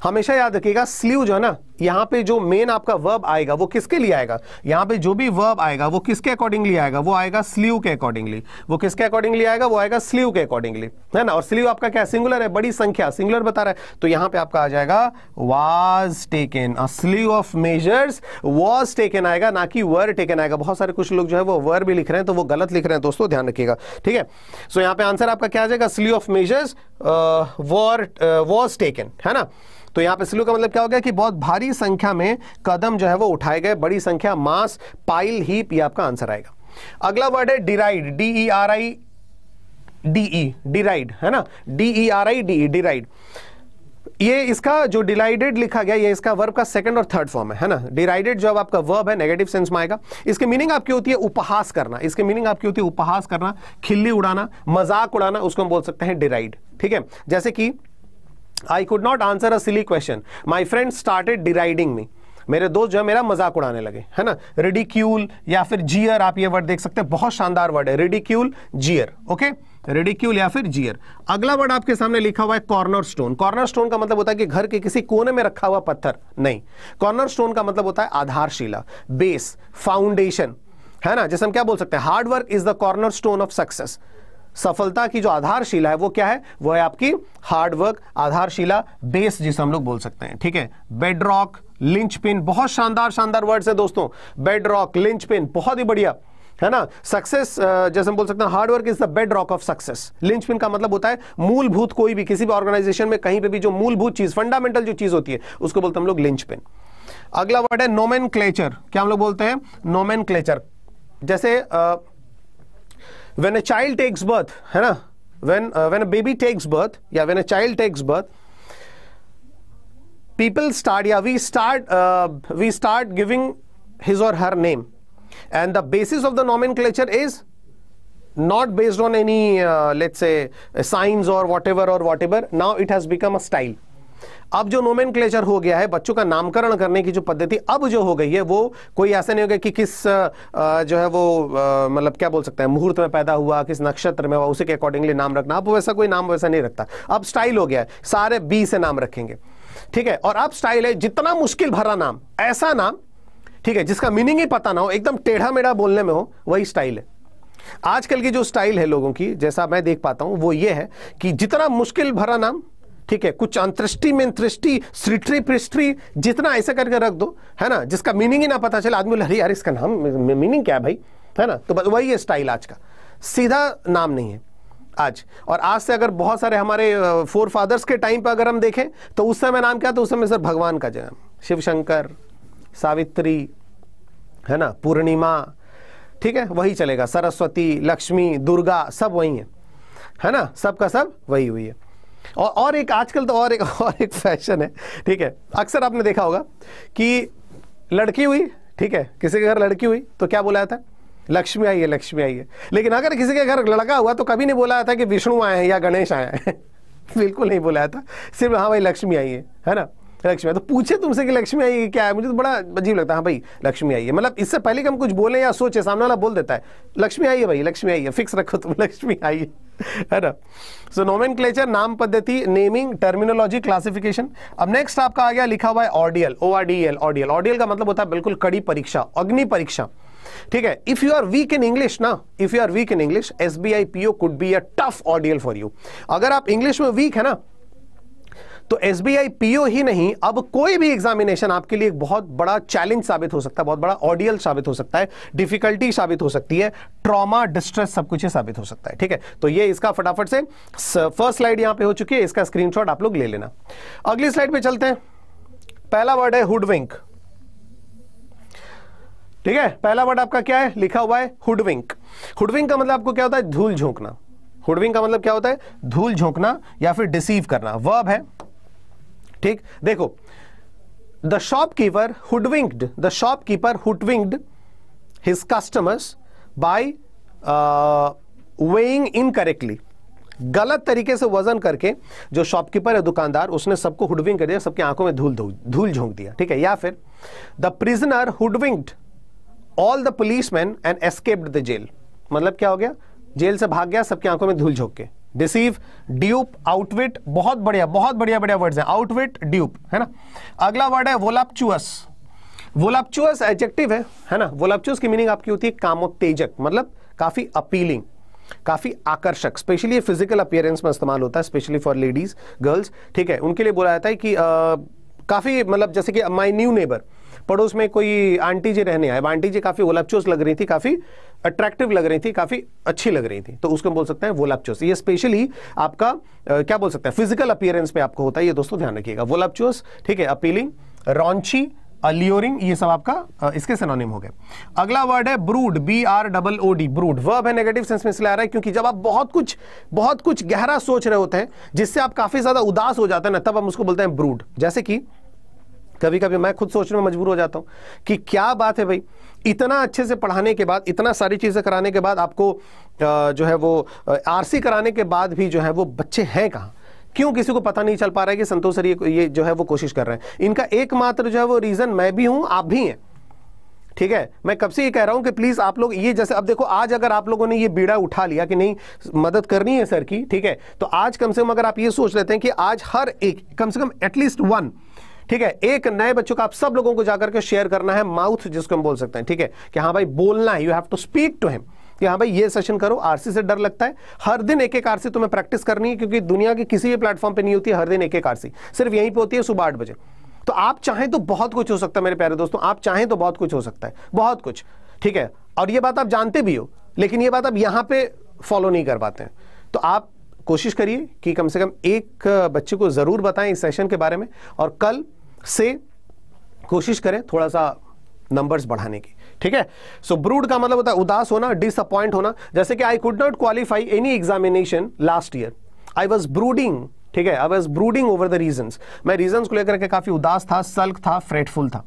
हमेशा याद रखिएगा स्ल्यू जो है ना यहां पे जो मेन आपका वर्ब आएगा वो किसके लिए आएगा यहां पे जो भी वर्ब आएगा वो किसके अकॉर्डिंगली आएगा वो आएगा स्लीव के अकॉर्डिंगली वो किसके अकॉर्डिंगली आएगा वो आएगा स्लीव के अकॉर्डिंगली है ना और स्लीव आपका क्या सिंगुलर है बड़ी संख्या सिंगुलर बता रहा है तो यहां पे आपका आ जाएगा was taken slew of measures was taken आएगा ना कि वर टेकन आएगा बहुत सारे कुछ लोग जो है वो वर भी लिख रहे हैं तो वो गलत लिख रहे हैं दोस्तों ध्यान रखिएगा ठीक है सो यहां पर आंसर आपका क्या आ जाएगा slew of measures were was taken है ना तो यहां पे स्लो का मतलब क्या हो गया कि बहुत भारी संख्या में कदम जो है वो उठाए गए बड़ी संख्या मास पाइल हीप ये आपका आंसर आएगा अगला वर्ड है deride D R I D deride है ना D R I D deride ये इसका जो डिलाइडेड लिखा गया ये इसका वर्ब का सेकंड और थर्ड फॉर्म है है ना डिराइडेड जो आपका वर्ब है नेगेटिव सेंस में आएगा इसके मीनिंग आपकी होती है उपहास करना इसके मीनिंग आपकी होती है उपहास करना खिल्ली उड़ाना मजाक उड़ाना उसको हम बोल सकते हैं डिराइड ठीक है जैसे कि I could not answer a silly question my friend started deriding me मेरे दोस्त जो है मेरा मजाक उड़ाने लगे है ना रेडिक्यूल या फिर जियर आप ये वर्ड देख सकते हैं बहुत शानदार वर्ड है रेडिक्यूल जियर ओके रेडिक्यूल या फिर जियर अगला वर्ड आपके सामने लिखा हुआ है कॉर्नर स्टोन कॉर्नर स्टोन का मतलब होता है कि घर के किसी कोने में रखा हुआ पत्थर नहीं कॉर्नर स्टोन का मतलब होता है आधारशिला बेस फाउंडेशन है ना जैसे हम क्या बोल सकते हैं hard work is the cornerstone of success सफलता की जो आधारशिला है वो क्या है वो है आपकी हार्डवर्क आधारशिला बेस जिसे हम लोग बोल सकते हैं ठीक है बेडरॉक लिंच पिन बहुत शानदार शानदार वर्ड्स है दोस्तों बेडरॉक लिंच पिन बहुत ही बढ़िया है ना सक्सेस जैसे हम बोल सकते हैं hard work is the bedrock of success linchpin का मतलब होता है मूलभूत कोई भी किसी भी ऑर्गेनाइजेशन में कहीं पे भी जो मूलभूत चीज फंडामेंटल जो चीज होती है उसको बोलते हम लोग लिंच पिन अगला वर्ड है नोमेन क्या हम लोग बोलते हैं नोमेन जैसे uh, when a child takes birth hai na when uh, when a baby takes birth yeah when a child takes birth people start yeah we start uh, we start giving his or her name and the basis of the nomenclature is not based on any uh, let's say signs or whatever or whatever now it has become a style अब जो नोमेन हो गया है बच्चों का नामकरण करने की जो पद्धति अब जो हो गई है वो कोई ऐसा नहीं हो गया कि किस जो है वो मतलब क्या बोल सकते हैं मुहूर्त में पैदा हुआ किस नक्षत्र में हुआ उसी के अकॉर्डिंगली नाम रखना अब वैसा कोई नाम वैसा नहीं रखता अब स्टाइल हो गया है सारे बी से नाम रखेंगे ठीक है और अब स्टाइल है जितना मुश्किल भरा नाम ऐसा नाम ठीक है जिसका मीनिंग ही पता ना हो एकदम टेढ़ा मेढ़ा बोलने में हो वही स्टाइल है आजकल की जो स्टाइल है लोगों की जैसा मैं देख पाता हूं वो ये है कि जितना मुश्किल भरा नाम ठीक है कुछ अंतृष्टि में अंतृष्टि सृष्टि पृष्ठी जितना ऐसा करके रख दो है ना जिसका मीनिंग ही ना पता चले आदमी बोले यार इसका नाम मीनिंग क्या है भाई है ना तो बस वही है स्टाइल आज का सीधा नाम नहीं है आज और आज से अगर बहुत सारे हमारे फोर फादर्स के टाइम पर अगर हम देखें तो उस समय नाम क्या तो उस समय सर भगवान का जन्म शिव शंकर सावित्री है ना पूर्णिमा ठीक है वही चलेगा सरस्वती लक्ष्मी दुर्गा सब वही है है ना सब का सब वही हुई है और और एक आजकल तो और एक और एक फैशन है ठीक है अक्सर आपने देखा होगा कि लड़की हुई ठीक है किसी के घर लड़की हुई तो क्या बोला था लक्ष्मी आई है लक्ष्मी आई है लेकिन अगर किसी के घर लड़का हुआ तो कभी नहीं बोला था कि विष्णु आए हैं या गणेश आए हैं बिल्कुल नहीं बोला था सिर्फ हाँ भाई लक्ष्मी आई है है ना लक्ष्मी आई तो पूछे तुमसे कि लक्ष्मी आई क्या है मुझे तो बड़ा अजीब लगता है हाँ भाई लक्ष्मी आई है मतलब इससे पहले कि हम कुछ बोले या सोचे सामने वाला बोल देता है लक्ष्मी आई है भाई लक्ष्मी आई है फिक्स रखो तुम लक्ष्मी आई है है ना सो नोमेन क्लेचर नाम पद्धति नेमिंग टर्मिनोलॉजी क्लासिफिकेशन अब नेक्स्ट आपका आ गया लिखा हुआ है ordeal O R D E L ordeal का मतलब होता है बिल्कुल कड़ी परीक्षा अग्नि परीक्षा ठीक है if you are weak in English ना if you are weak in English S B I PO could be a tough ordeal for you अगर आप इंग्लिश में वीक है ना तो एस पीओ ही नहीं अब कोई भी एग्जामिनेशन आपके लिए बहुत बड़ा चैलेंज साबित हो सकता है बहुत बड़ा ऑडियल साबित हो सकता है डिफिकल्टी साबित हो सकती है ट्रॉमा डिस्ट्रेस सब कुछ साबित हो सकता है ठीक है तो ये इसका फटाफट से फर्स्ट स्लाइड यहां पे हो चुकी है इसका स्क्रीनशॉट आप लोग ले लेना अगली स्लाइड पे चलते हैं पहला वर्ड है हुडविंक ठीक है पहला वर्ड आपका क्या है लिखा हुआ है हुडविंक हुडविंक का मतलब आपको क्या होता है धूल झोंकना हुडविंक का मतलब क्या होता है धूल झोंकना या फिर डिसीव करना वर्ब है ठीक देखो the shopkeeper hoodwinked the shopkeeper hoodwinked his customers by weighing incorrectly गलत तरीके से वजन करके जो शॉपकीपर है दुकानदार उसने सबको हुडविंग कर दिया सबकी आंखों में धूल धूल झोंक दिया ठीक है या फिर the prisoner hoodwinked all the policeman and escaped the jail मतलब क्या हो गया जेल से भाग गया सबकी आंखों में धूल झोंक के डिसीव ड्यूप आउटविट बहुत बढ़िया बहुत बढ़िया बढ़िया वर्ड्स हैं आउटविट ड्यूप है ना अगला वर्ड है वोलाप्चुअस वोलाप्चुअस एडजेक्टिव है है ना वोलाप्चुअस की मीनिंग आपकी होती है कामोत्तेजक मतलब काफ़ी अपीलिंग काफ़ी आकर्षक स्पेशली फिजिकल अपियरेंस में इस्तेमाल होता है स्पेशली फॉर लेडीज गर्ल्स ठीक है उनके लिए बोला जाता है कि काफ़ी मतलब जैसे कि माई न्यू नेबर पड़ोस में कोई आंटी जी रहने आए आंटी जी काफ़ी वोलापचोस लग रही थी काफ़ी अट्रैक्टिव लग रही थी काफ़ी अच्छी लग रही थी तो उसको बोल सकते हैं वोलापचोस ये स्पेशली आपका क्या बोल सकते हैं फिजिकल अपियरेंस पे आपको होता है ये दोस्तों ध्यान रखिएगा वोलापचोस ठीक है अपीलिंग रॉन्ची अलियोरिंग ये सब आपका इसके सेनोनिम हो गए अगला वर्ड है brood B R double O D brood verb है नेगेटिव सेंस में इसलिए आ रहा है क्योंकि जब आप बहुत कुछ बहुत कुछ गहरा सोच रहे होते हैं जिससे आप काफी ज्यादा उदास हो जाते हैं ना तब हम उसको बोलते हैं ब्रूड जैसे कि कभी कभी मैं खुद सोचने में मजबूर हो जाता हूँ कि क्या बात है भाई इतना अच्छे से पढ़ाने के बाद इतना सारी चीज़ें कराने के बाद आपको जो है वो आरसी कराने के बाद भी जो है वो बच्चे हैं कहाँ क्यों किसी को पता नहीं चल पा रहा है कि संतोष सर ये ये जो है वो कोशिश कर रहे हैं इनका एकमात्र जो है वो रीज़न मैं भी हूँ आप भी हैं ठीक है मैं कब से ये कह रहा हूँ कि प्लीज़ आप लोग ये जैसे अब देखो आज अगर आप लोगों ने ये बीड़ा उठा लिया कि नहीं मदद करनी है सर की ठीक है तो आज कम से कम अगर आप ये सोच लेते हैं कि आज हर एक कम से कम एटलीस्ट वन ठीक है एक नए बच्चों का आप सब लोगों को जाकर के शेयर करना है माउथ जिसको हम बोल सकते हैं ठीक है कि हाँ भाई बोलना है you have to speak to him कि हाँ भाई ये सेशन करो आरसी से डर लगता है हर दिन एक एक आरसी तुम्हें प्रैक्टिस करनी है क्योंकि दुनिया के किसी भी प्लेटफॉर्म पर नहीं होती हर दिन एक एक आरसी सिर्फ यहीं पे होती है सुबह आठ बजे तो आप चाहें तो बहुत कुछ हो सकता है मेरे प्यारे दोस्तों आप चाहें तो बहुत कुछ हो सकता है बहुत कुछ ठीक है और ये बात आप जानते भी हो लेकिन ये बात आप यहां पे फॉलो नहीं कर पाते हैं तो आप कोशिश करिए कि कम से कम एक बच्चे को ज़रूर बताएं इस सेशन के बारे में और कल से कोशिश करें थोड़ा सा नंबर्स बढ़ाने की ठीक है सो ब्रूड का मतलब होता है उदास होना डिसअपॉइंट होना जैसे कि I could not qualify any examination last year I was brooding ठीक है I was brooding over the reason मैं रीजन को लेकर के काफी उदास था सल्क था फ्रेटफुल था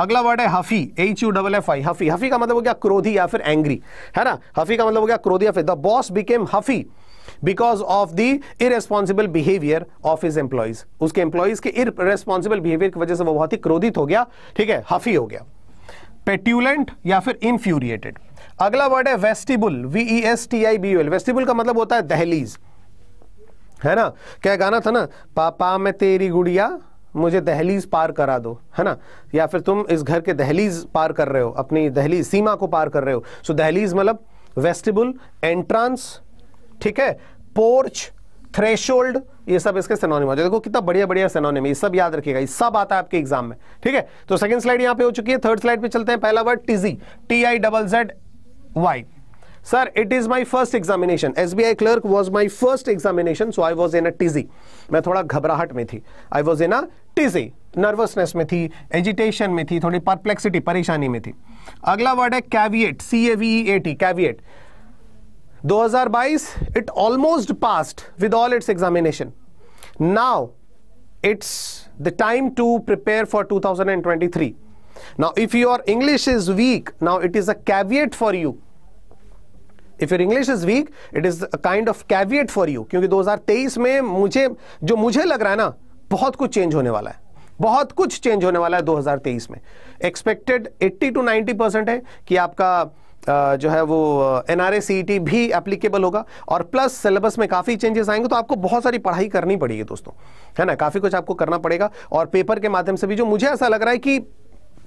अगला वर्ड है huffy H U double F I huffy huffy का मतलब हो गया क्रोधी या फिर एंग्री है ना हफी का मतलब हो गया क्रोधी या फिर the boss became huffy because of the irresponsible behaviour of his employees उसके एम्प्लॉयज के इरेस्पॉन्सिबल बिहेवियर की वजह से वो बहुत ही क्रोधित हो गया ठीक है हफी हो गया पेट्यूलेंट या फिर इनफ्यूरिएटेड अगला वर्ड है vestibule V E S T I B L vestibule का मतलब होता है दहलीज है ना क्या गाना था ना पापा मैं तेरी गुड़िया मुझे दहलीज पार करा दो है ना या फिर तुम इस घर के दहलीज पार कर रहे हो अपनी दहलीज सीमा को पार कर रहे हो सो so, दहलीज मतलब वेस्टिबुल एंट्रांस ठीक है पोर्च थ्रेशोल्ड ये सब इसके सेनोनिम हो देखो कितना बढ़िया बढ़िया सेनोनिम ये सब याद रखिएगा ये सब आता है आपके एग्जाम में ठीक है तो सेकंड स्लाइड यहां पे हो चुकी है थर्ड स्लाइड पे चलते हैं पहला word tizzy T I double Z Y sir it is my first examination SBI clerk was my first examination so I was in a tizzy मैं थोड़ा घबराहट में थी I was in a tizzy nervousness में थी agitation में थी थोड़ी परप्लेक्सिटी परेशानी में थी अगला वर्ड है caveat C A V A T caveat 2022 it almost passed with all its examination now it's the time to prepare for 2023 now if your english is weak now it is a caveat for you if your english is weak it is a kind of caveat for you क्योंकि 2023 में मुझे जो मुझे लग रहा है ना बहुत कुछ चेंज होने वाला है बहुत कुछ चेंज होने वाला है 2023 में एक्सपेक्टेड 80 टू 90 परसेंट है कि आपका जो है वो एन आर e भी एप्लीकेबल होगा और प्लस सिलेबस में काफ़ी चेंजेस आएंगे तो आपको बहुत सारी पढ़ाई करनी पड़ेगी दोस्तों है ना काफ़ी कुछ आपको करना पड़ेगा और पेपर के माध्यम से भी जो मुझे ऐसा लग रहा है कि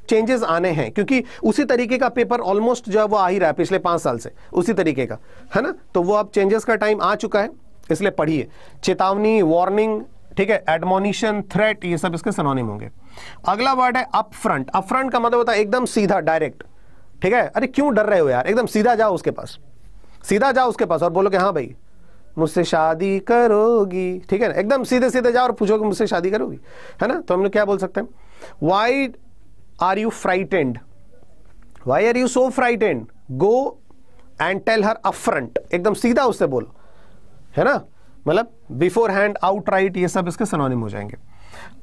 चेंजेस आने हैं क्योंकि उसी तरीके का पेपर ऑलमोस्ट जो है वो आ ही रहा है पिछले पाँच साल से उसी तरीके का है ना तो वो अब चेंजेस का टाइम आ चुका है इसलिए पढ़िए चेतावनी वार्निंग ठीक है एडमोनिशन थ्रेट ये सब इसके सनोनिम होंगे अगला वर्ड है अपफ्रंट अपफ्रंट का मतलब होता है एकदम सीधा डायरेक्ट ठीक है अरे क्यों डर रहे हो यार एकदम सीधा जाओ उसके पास सीधा जाओ उसके पास और बोलो कि हाँ भाई मुझसे शादी करोगी ठीक है ना एकदम सीधे सीधे जाओ और पूछो कि मुझसे शादी करोगी है ना तो हम लोग क्या बोल सकते हैं why are you frightened why are you so frightened go and tell her upfront एकदम सीधा उससे बोलो है ना मतलब बिफोर हैंड आउट राइट ये सब इसके सनोनिम हो जाएंगे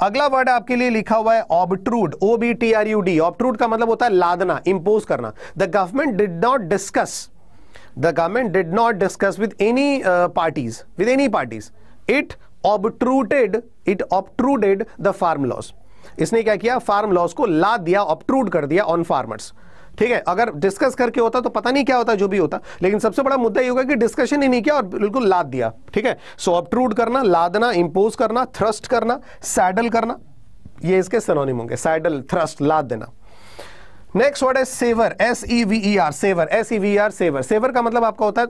अगला वर्ड आपके लिए लिखा हुआ है obtrude O B T R U D obtrude का मतलब होता है लादना इंपोज करना the government did not discuss the government did not discuss with any parties with any parties it obtruded it obtruded the farm laws इसने क्या किया farm laws को लाद दिया ऑबट्रूड कर दिया ऑन फार्मर्स ठीक है अगर डिस्कस करके होता तो पता नहीं क्या होता जो भी होता लेकिन सबसे बड़ा मुद्दा ये होगा कि डिस्कशन ही नहीं किया और बिल्कुल लाद दिया ठीक है सो अप्रूड करना लादना इंपोज करना थ्रस्ट करना सैडल करना ये इसके सनोनिम होंगे सैडल थ्रस्ट लाद देना नेक्स्ट वर्ड है sever S E V E R sever S E V R sever sever का मतलब आपका होता है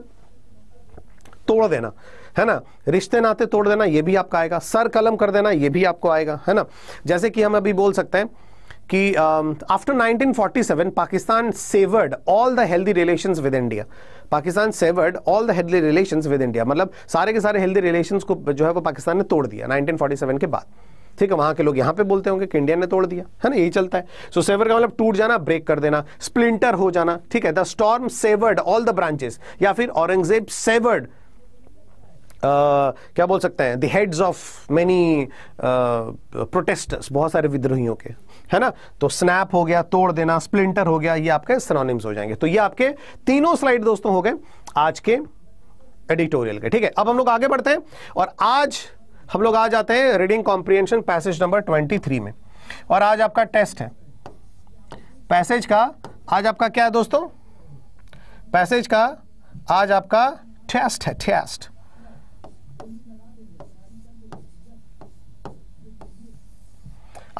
तोड़ देना है ना रिश्ते नाते तोड़ देना ये भी आपका आएगा सर कलम कर देना ये भी आपको आएगा है ना जैसे कि हम अभी बोल सकते हैं कि after uh, 1947 Pakistan severed all the healthy relations with India Pakistan severed all the healthy relations with India मतलब सारे के सारे हेल्दी रिलेशंस को जो है वो पाकिस्तान ने तोड़ दिया 1947 के बाद ठीक है वहाँ के लोग यहाँ पे बोलते होंगे कि इंडिया ने तोड़ दिया है ना यही चलता है सो so, सेवर का मतलब टूट जाना ब्रेक कर देना स्प्लिंटर हो जाना ठीक है the storm severed all the branches या फिर औरंगजेब सेवर्ड क्या बोल सकते हैं the heads of many protesters बहुत सारे विद्रोहियों के है ना तो स्नैप हो गया तोड़ देना स्प्लिंटर हो गया ये आपके सनोनिम्स हो जाएंगे तो ये आपके तीनों स्लाइड दोस्तों हो गए आज के एडिटोरियल के ठीक है अब हम लोग आगे बढ़ते हैं और आज हम लोग आ जाते हैं रीडिंग कॉम्प्रिहेंशन पैसेज नंबर 23 में और आज आपका टेस्ट है पैसेज का आज आपका क्या है दोस्तों पैसेज का आज आपका टेस्ट है टेस्ट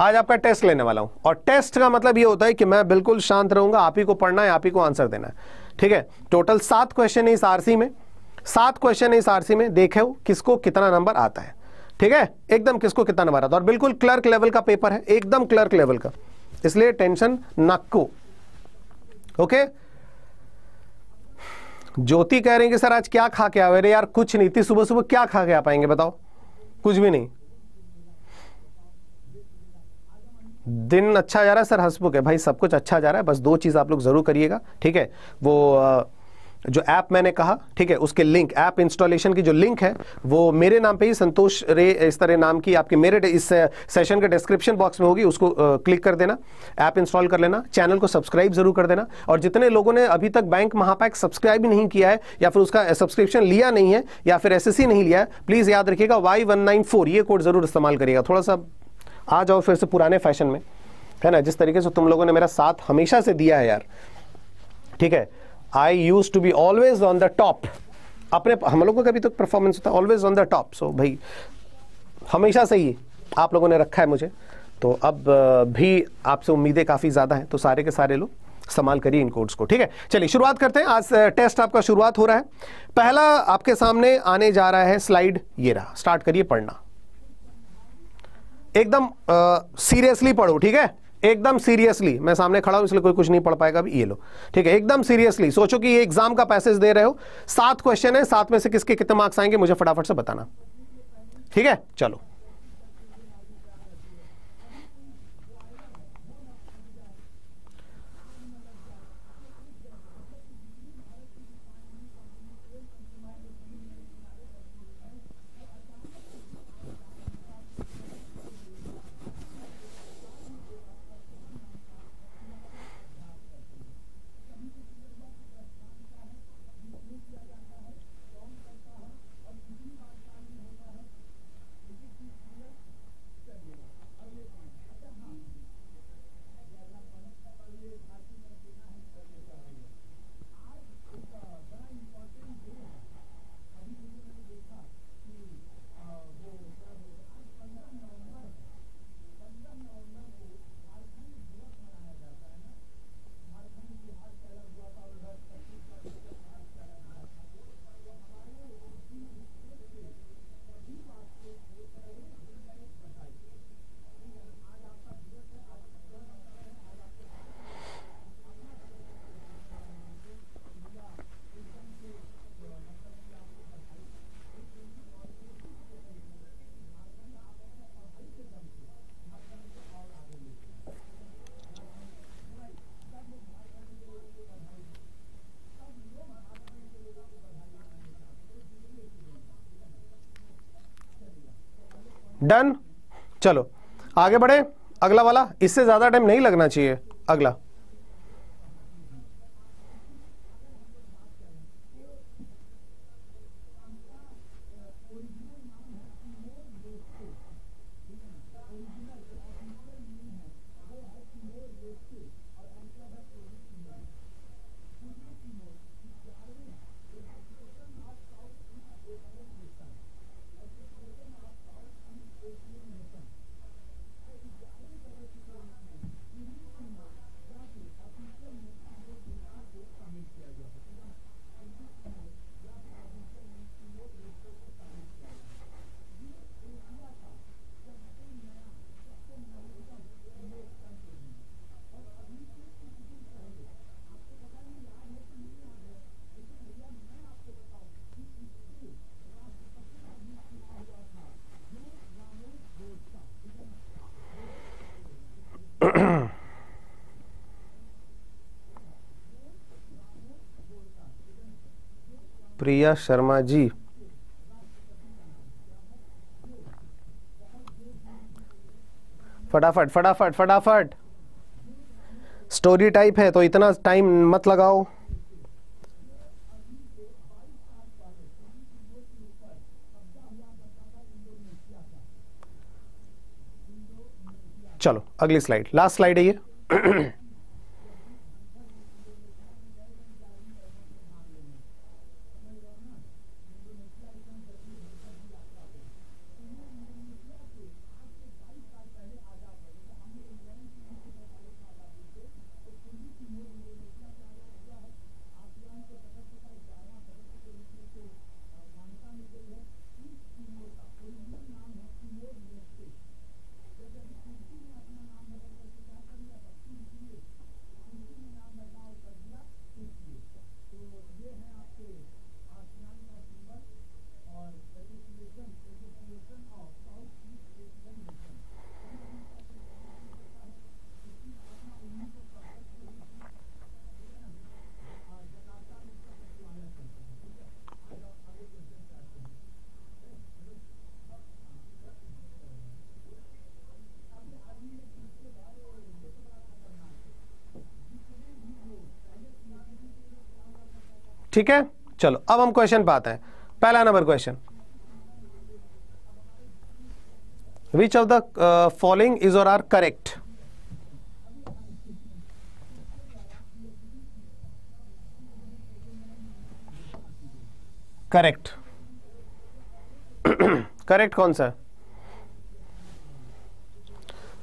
आज आपका टेस्ट लेने वाला हूं और टेस्ट का मतलब ये होता है कि मैं बिल्कुल शांत रहूंगा आप ही को पढ़ना है आप ही को आंसर देना है ठीक है टोटल सात क्वेश्चन है इस आरसी में सात क्वेश्चन है इस आरसी में देखे हो किसको कितना नंबर आता है ठीक है एकदम किसको कितना नंबर आता है और बिल्कुल क्लर्क लेवल का पेपर है एकदम क्लर्क लेवल का इसलिए टेंशन नक्को ओके ज्योति कह रहे हैं कि सर आज क्या खा के आए अरे यार कुछ नहीं थी सुबह सुबह क्या खा के आ पाएंगे बताओ कुछ भी नहीं दिन अच्छा जा रहा है सर हंसबुक है भाई सब कुछ अच्छा जा रहा है बस दो चीज़ आप लोग ज़रूर करिएगा ठीक है वो जो ऐप मैंने कहा ठीक है उसके लिंक ऐप इंस्टॉलेशन की जो लिंक है वो मेरे नाम पे ही संतोष रे इस तरह नाम की आपके मेरे इस सेशन के डिस्क्रिप्शन बॉक्स में होगी उसको क्लिक कर देना ऐप इंस्टॉल कर लेना चैनल को सब्सक्राइब जरूर कर देना और जितने लोगों ने अभी तक बैंक महापैक सब्सक्राइब नहीं किया है या फिर उसका सब्सक्रिप्शन लिया नहीं है या फिर एस नहीं लिया है प्लीज़ याद रखिएगा वाई ये कोड ज़रूर इस्तेमाल करिएगा थोड़ा सा आ जाओ फिर से पुराने फैशन में है ना जिस तरीके से तुम लोगों ने मेरा साथ हमेशा से दिया है यार ठीक है I use to be always on the top अपने हम लोगों का भी तो परफॉर्मेंस होता है always on the top so भाई हमेशा से ही आप लोगों ने रखा है मुझे तो अब भी आपसे उम्मीदें काफ़ी ज़्यादा हैं तो सारे के सारे लोग संभाल करिए इन कोड्स को ठीक है चलिए शुरुआत करते हैं आज टेस्ट आपका शुरुआत हो रहा है पहला आपके सामने आने जा रहा है स्लाइड ये रहा स्टार्ट करिए पढ़ना एकदम सीरियसली पढ़ो ठीक है एकदम सीरियसली मैं सामने खड़ा हूं इसलिए कोई कुछ नहीं पढ़ पाएगा अभी ये लो ठीक है एकदम सीरियसली सोचो कि ये एग्जाम का पैसेज दे रहे हो सात क्वेश्चन है सात में से किसके कितने मार्क्स आएंगे मुझे फटाफट से बताना ठीक है चलो डन चलो आगे बढ़े अगला वाला इससे ज्यादा टाइम नहीं लगना चाहिए अगला प्रिया शर्मा जी फटाफट फटाफट फटाफट स्टोरी टाइप है तो इतना टाइम मत लगाओ चलो अगली स्लाइड लास्ट स्लाइड है ये ठीक है चलो अब हम क्वेश्चन पे आते हैं पहला number question which of the following is और आर करेक्ट करेक्ट करेक्ट कौन सा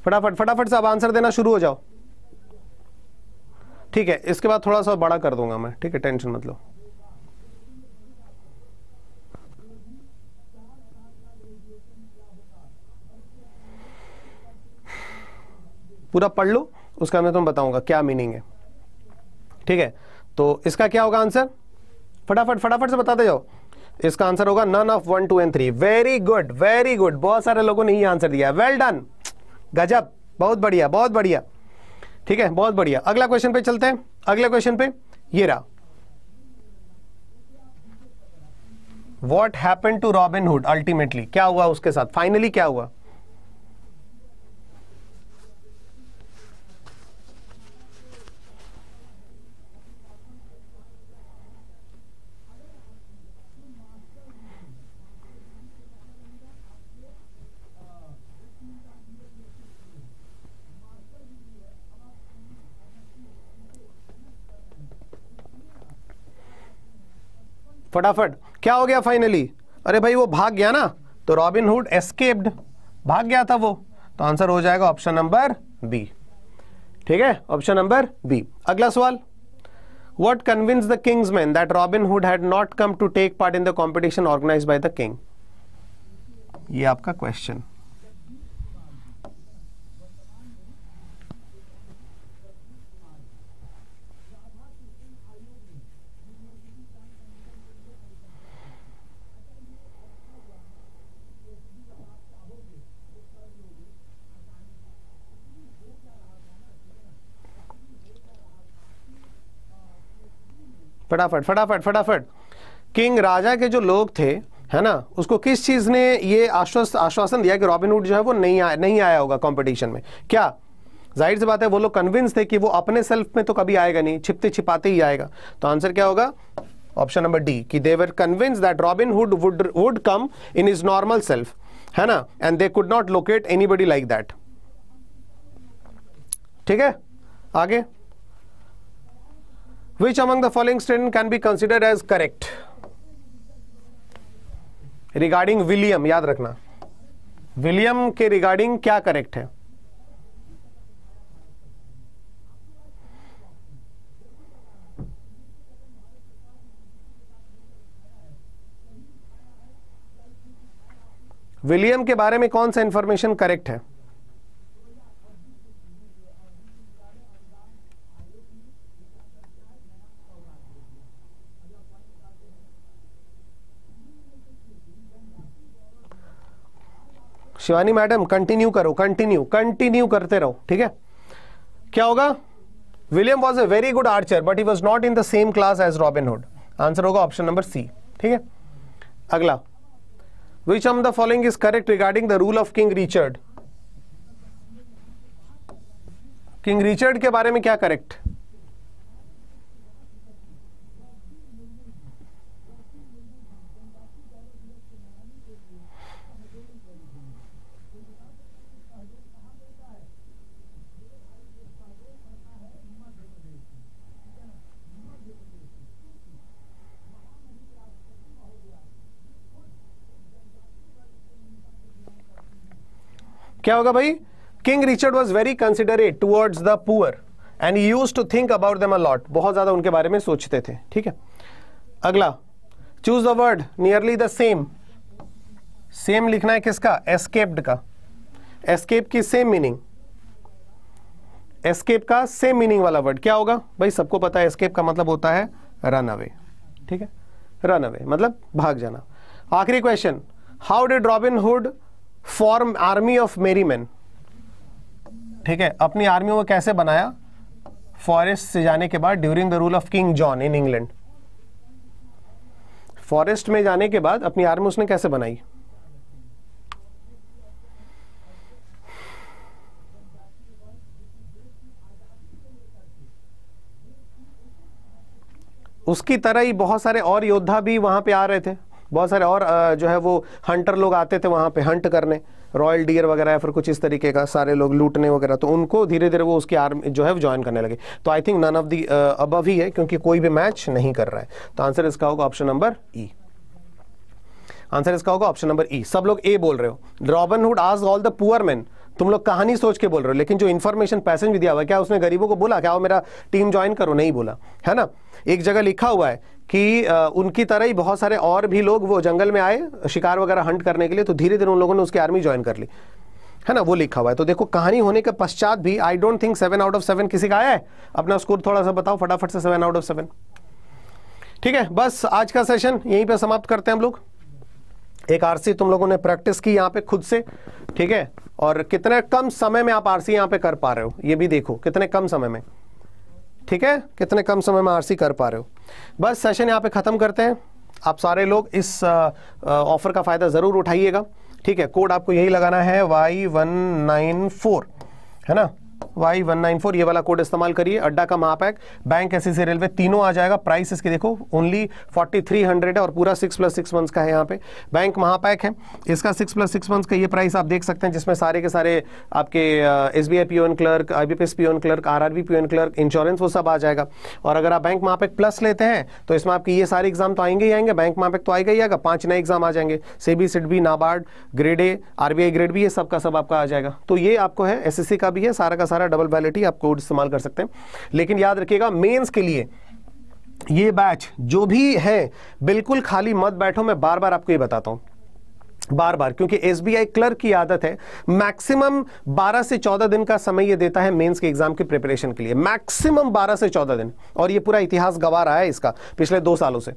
फटाफट फटाफट से आप आंसर देना शुरू हो जाओ ठीक है इसके बाद थोड़ा सा बड़ा कर दूंगा मैं ठीक है टेंशन मतलब पूरा पढ़ लो उसका मैं तुम्हें बताऊंगा क्या मीनिंग है ठीक है तो इसका क्या होगा आंसर फटाफट फटाफट से बताते जाओ इसका आंसर होगा none of one two and three very good very good बहुत सारे लोगों ने ये आंसर दिया वेल डन गजब बहुत बढ़िया बहुत बढ़िया ठीक है बहुत बढ़िया अगला क्वेश्चन पे चलते हैं अगले क्वेश्चन पे ये रहा what happen to Robin ultimately क्या हुआ उसके साथ फाइनली क्या हुआ फटाफट क्या हो गया फाइनली अरे भाई वो भाग गया ना तो रॉबिन हुड एस्केप्ड भाग गया था वो तो आंसर हो जाएगा ऑप्शन नंबर बी ठीक है ऑप्शन नंबर बी अगला सवाल what convince the king's man that Robin Hood had not come to take part in the competition organise by the king ये आपका क्वेश्चन फटाफट फटाफट फटाफट किंग राजा के जो लोग थे है ना उसको किस चीज़ ने ये आश्वस्त आश्वासन दिया कि रॉबिनवुड जो है वो नहीं आया नहीं आया होगा कंपटीशन में क्या जाहिर सी बात है वो लोग कन्विंस थे कि वो अपने सेल्फ में तो कभी आएगा नहीं छिपते छिपाते ही आएगा तो आंसर क्या होगा ऑप्शन नंबर डी कि they were convince that Robin Hood would would come in his normal self है ना and they could not locate anybody like that ठीक है आगे Which among the following statement can be considered as correct? regarding william याद रखना william के regarding क्या correct है विलियम के बारे में कौन सा इंफॉर्मेशन करेक्ट है शिवानी मैडम कंटिन्यू करो कंटिन्यू कंटिन्यू करते रहो ठीक है क्या होगा William was a very good archer but he was not in the same class as Robin Hood answer होगा ऑप्शन नंबर सी ठीक है अगला which of the following is correct regarding the rule of King Richard King Richard के बारे में क्या correct क्या होगा भाई King Richard was very considerate towards the poor and use to think about them अलॉट बहुत ज्यादा उनके बारे में सोचते थे ठीक है अगला choose the word nearly the same same लिखना है किसका एस्केप्ड का एस्केप की सेम मीनिंग एस्केप का सेम मीनिंग वाला वर्ड क्या होगा भाई सबको पता है एस्केप का मतलब होता है रन अवे ठीक है रन अवे मतलब भाग जाना आखिरी question how did Robin Hood form army of merry man ठीक है अपनी आर्मी को कैसे बनाया फॉरेस्ट से जाने के बाद during the rule of King John in England forest में जाने के बाद अपनी आर्मी उसने कैसे बनाई उसकी तरह ही बहुत सारे और योद्धा भी वहां पे आ रहे थे बहुत सारे और जो है वो हंटर लोग आते थे वहाँ पे हंट करने रॉयल डियर वगैरह या फिर कुछ इस तरीके का सारे लोग लूटने वगैरह तो उनको धीरे धीरे वो उसकी आर्मी जो है ज्वाइन करने लगे तो I think none of the above ही है क्योंकि कोई भी मैच नहीं कर रहा है तो आंसर इसका होगा ऑप्शन नंबर ई आंसर इसका होगा ऑप्शन नंबर ई सब लोग ए बोल रहे हो रॉबन हुड आज ऑल द पुअर मैन तुम लोग कहानी सोच के बोल रहे हो लेकिन जो इन्फॉर्मेशन पैसेंज भी दिया हुआ है क्या उसने गरीबों को बोला क्या वो मेरा टीम ज्वाइन करो नहीं बोला है ना एक जगह लिखा हुआ है कि उनकी तरह ही बहुत सारे और भी लोग वो जंगल में आए शिकार वगैरह हंट करने के लिए तो धीरे धीरे उन लोगों ने उसकी आर्मी ज्वाइन कर ली है ना वो लिखा हुआ है तो देखो कहानी होने के पश्चात भी I don't think seven out of seven किसी का आया है अपना स्कोर थोड़ा सा बताओ फटाफट से सेवन आउट ऑफ सेवन ठीक है बस आज का सेशन यहीं पे समाप्त करते हैं हम लोग एक आरसी तुम लोगों ने प्रैक्टिस की यहाँ पे खुद से ठीक है और कितने कम समय में आप आरसी यहाँ पे कर पा रहे हो ये भी देखो कितने कम समय में ठीक है कितने कम समय में आरसी कर पा रहे हो बस सेशन यहाँ पे ख़त्म करते हैं आप सारे लोग इस ऑफ़र का फ़ायदा ज़रूर उठाइएगा ठीक है कोड आपको यही लगाना है वाई वन नाइन फोर है ना वाई वन नाइन फोर ये वाला कोड इस्तेमाल करिए अड्डा का माप महापैक बैंक एस सी रेलवे तीनों आ जाएगा प्राइस इसके देखो ओनली फोर्टी थ्री हंड्रेड है और पूरा सिक्स प्लस सिक्स मंथ्स का है यहाँ पे बैंक महापैक है इसका सिक्स प्लस सिक्स मंथ्स का ये प्राइस आप देख सकते हैं जिसमें सारे के सारे आपके S B I clerk I B clerk R R clerk insurance वो सब आ जाएगा और अगर आप बैंक महापैक प्लस लेते हैं तो इसमें आपके ये सारे एग्जाम तो आएंगे ही आएंगे बैंक महापैक तो आएगा ही आएगा पाँच नए एग्जाम आ जाएंगे सेबी सिट B NABARD grade A R grade भी ये सब का सब आपका आ जाएगा तो ये आपको है एस e का भी है सारा का सारा डबल बैलेट ही आप कोड इस्तेमाल कर सकते हैं लेकिन याद रखिएगा मेंस के लिए ये बैच जो भी है बिल्कुल खाली मत बैठो मैं बार बार आपको ये बताता हूँ बार बार क्योंकि एस क्लर्क की आदत है मैक्सिमम 12 से 14 दिन का समय ये देता है मेंस के एग्जाम की प्रिपरेशन के लिए मैक्सिमम 12 से 14 दिन और ये पूरा इतिहास गवा रहा है इसका पिछले दो सालों से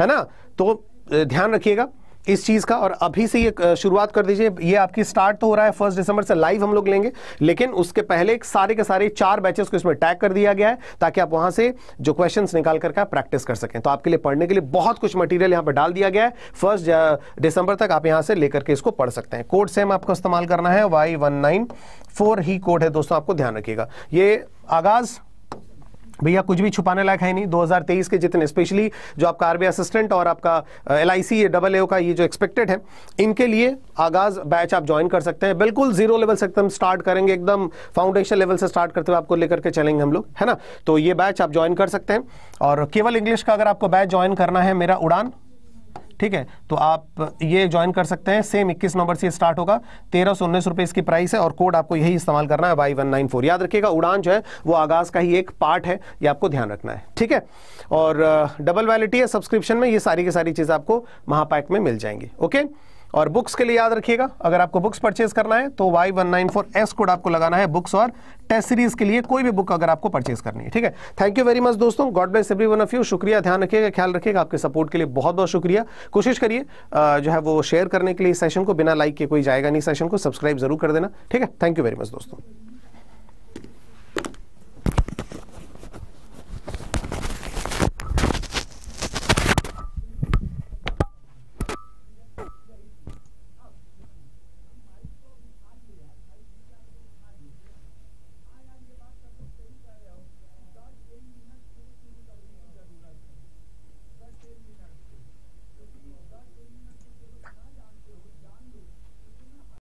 है ना तो ध्यान रखिएगा इस चीज़ का और अभी से ये शुरुआत कर दीजिए ये आपकी स्टार्ट तो हो रहा है फर्स्ट दिसंबर से लाइव हम लोग लेंगे लेकिन उसके पहले सारे के सारे चार बैचेस को इसमें टैग कर दिया गया है ताकि आप वहां से जो क्वेश्चंस निकाल करके प्रैक्टिस कर सकें तो आपके लिए पढ़ने के लिए बहुत कुछ मटेरियल यहाँ पर डाल दिया गया है फर्स्ट दिसंबर तक आप यहाँ से लेकर के इसको पढ़ सकते हैं कोड सेम आपको इस्तेमाल करना है वाई वन नाइन फोर ही कोड है दोस्तों आपको ध्यान रखिएगा ये आगाज़ भैया कुछ भी छुपाने लायक है नहीं 2023 के जितने स्पेशली जो आपका आरबी असिस्टेंट और आपका L I C double A का ये जो एक्सपेक्टेड है इनके लिए आगाज बैच आप ज्वाइन कर सकते हैं बिल्कुल जीरो लेवल से एकदम स्टार्ट करेंगे एकदम फाउंडेशन लेवल से स्टार्ट करते हुए आपको लेकर के चलेंगे हम लोग है ना तो ये बैच आप ज्वाइन कर सकते हैं और केवल इंग्लिश का अगर आपको बैच ज्वाइन करना है मेरा उड़ान ठीक है तो आप ये ज्वाइन कर सकते हैं सेम इक्कीस नंबर से स्टार्ट होगा तेरह सौ उन्नीस रुपये इसकी प्राइस है और कोड आपको यही इस्तेमाल करना है वाई वन नाइन फोर याद रखिएगा उड़ान जो है वो आगाज़ का ही एक पार्ट है ये आपको ध्यान रखना है ठीक है और डबल वैलिटी है सब्सक्रिप्शन में ये सारी की सारी चीज़ आपको महापैक में मिल जाएंगी ओके और बुक्स के लिए याद रखिएगा अगर आपको बुक्स परचेज करना है तो Y one nine four S code आपको लगाना है बुक्स और टेस्ट सीरीज के लिए कोई भी बुक अगर आपको परचेज करनी है ठीक है थैंक यू वेरी मच दोस्तों God bless every one of you शुक्रिया ध्यान रखिएगा ख्याल रखिएगा आपके सपोर्ट के लिए बहुत बहुत शुक्रिया कोशिश करिए जो है वो शेयर करने के लिए सेशन को बिना लाइक के कोई जाएगा नहीं सेशन को सब्सक्राइब जरूर कर देना ठीक है थैंक यू वेरी मच दोस्तों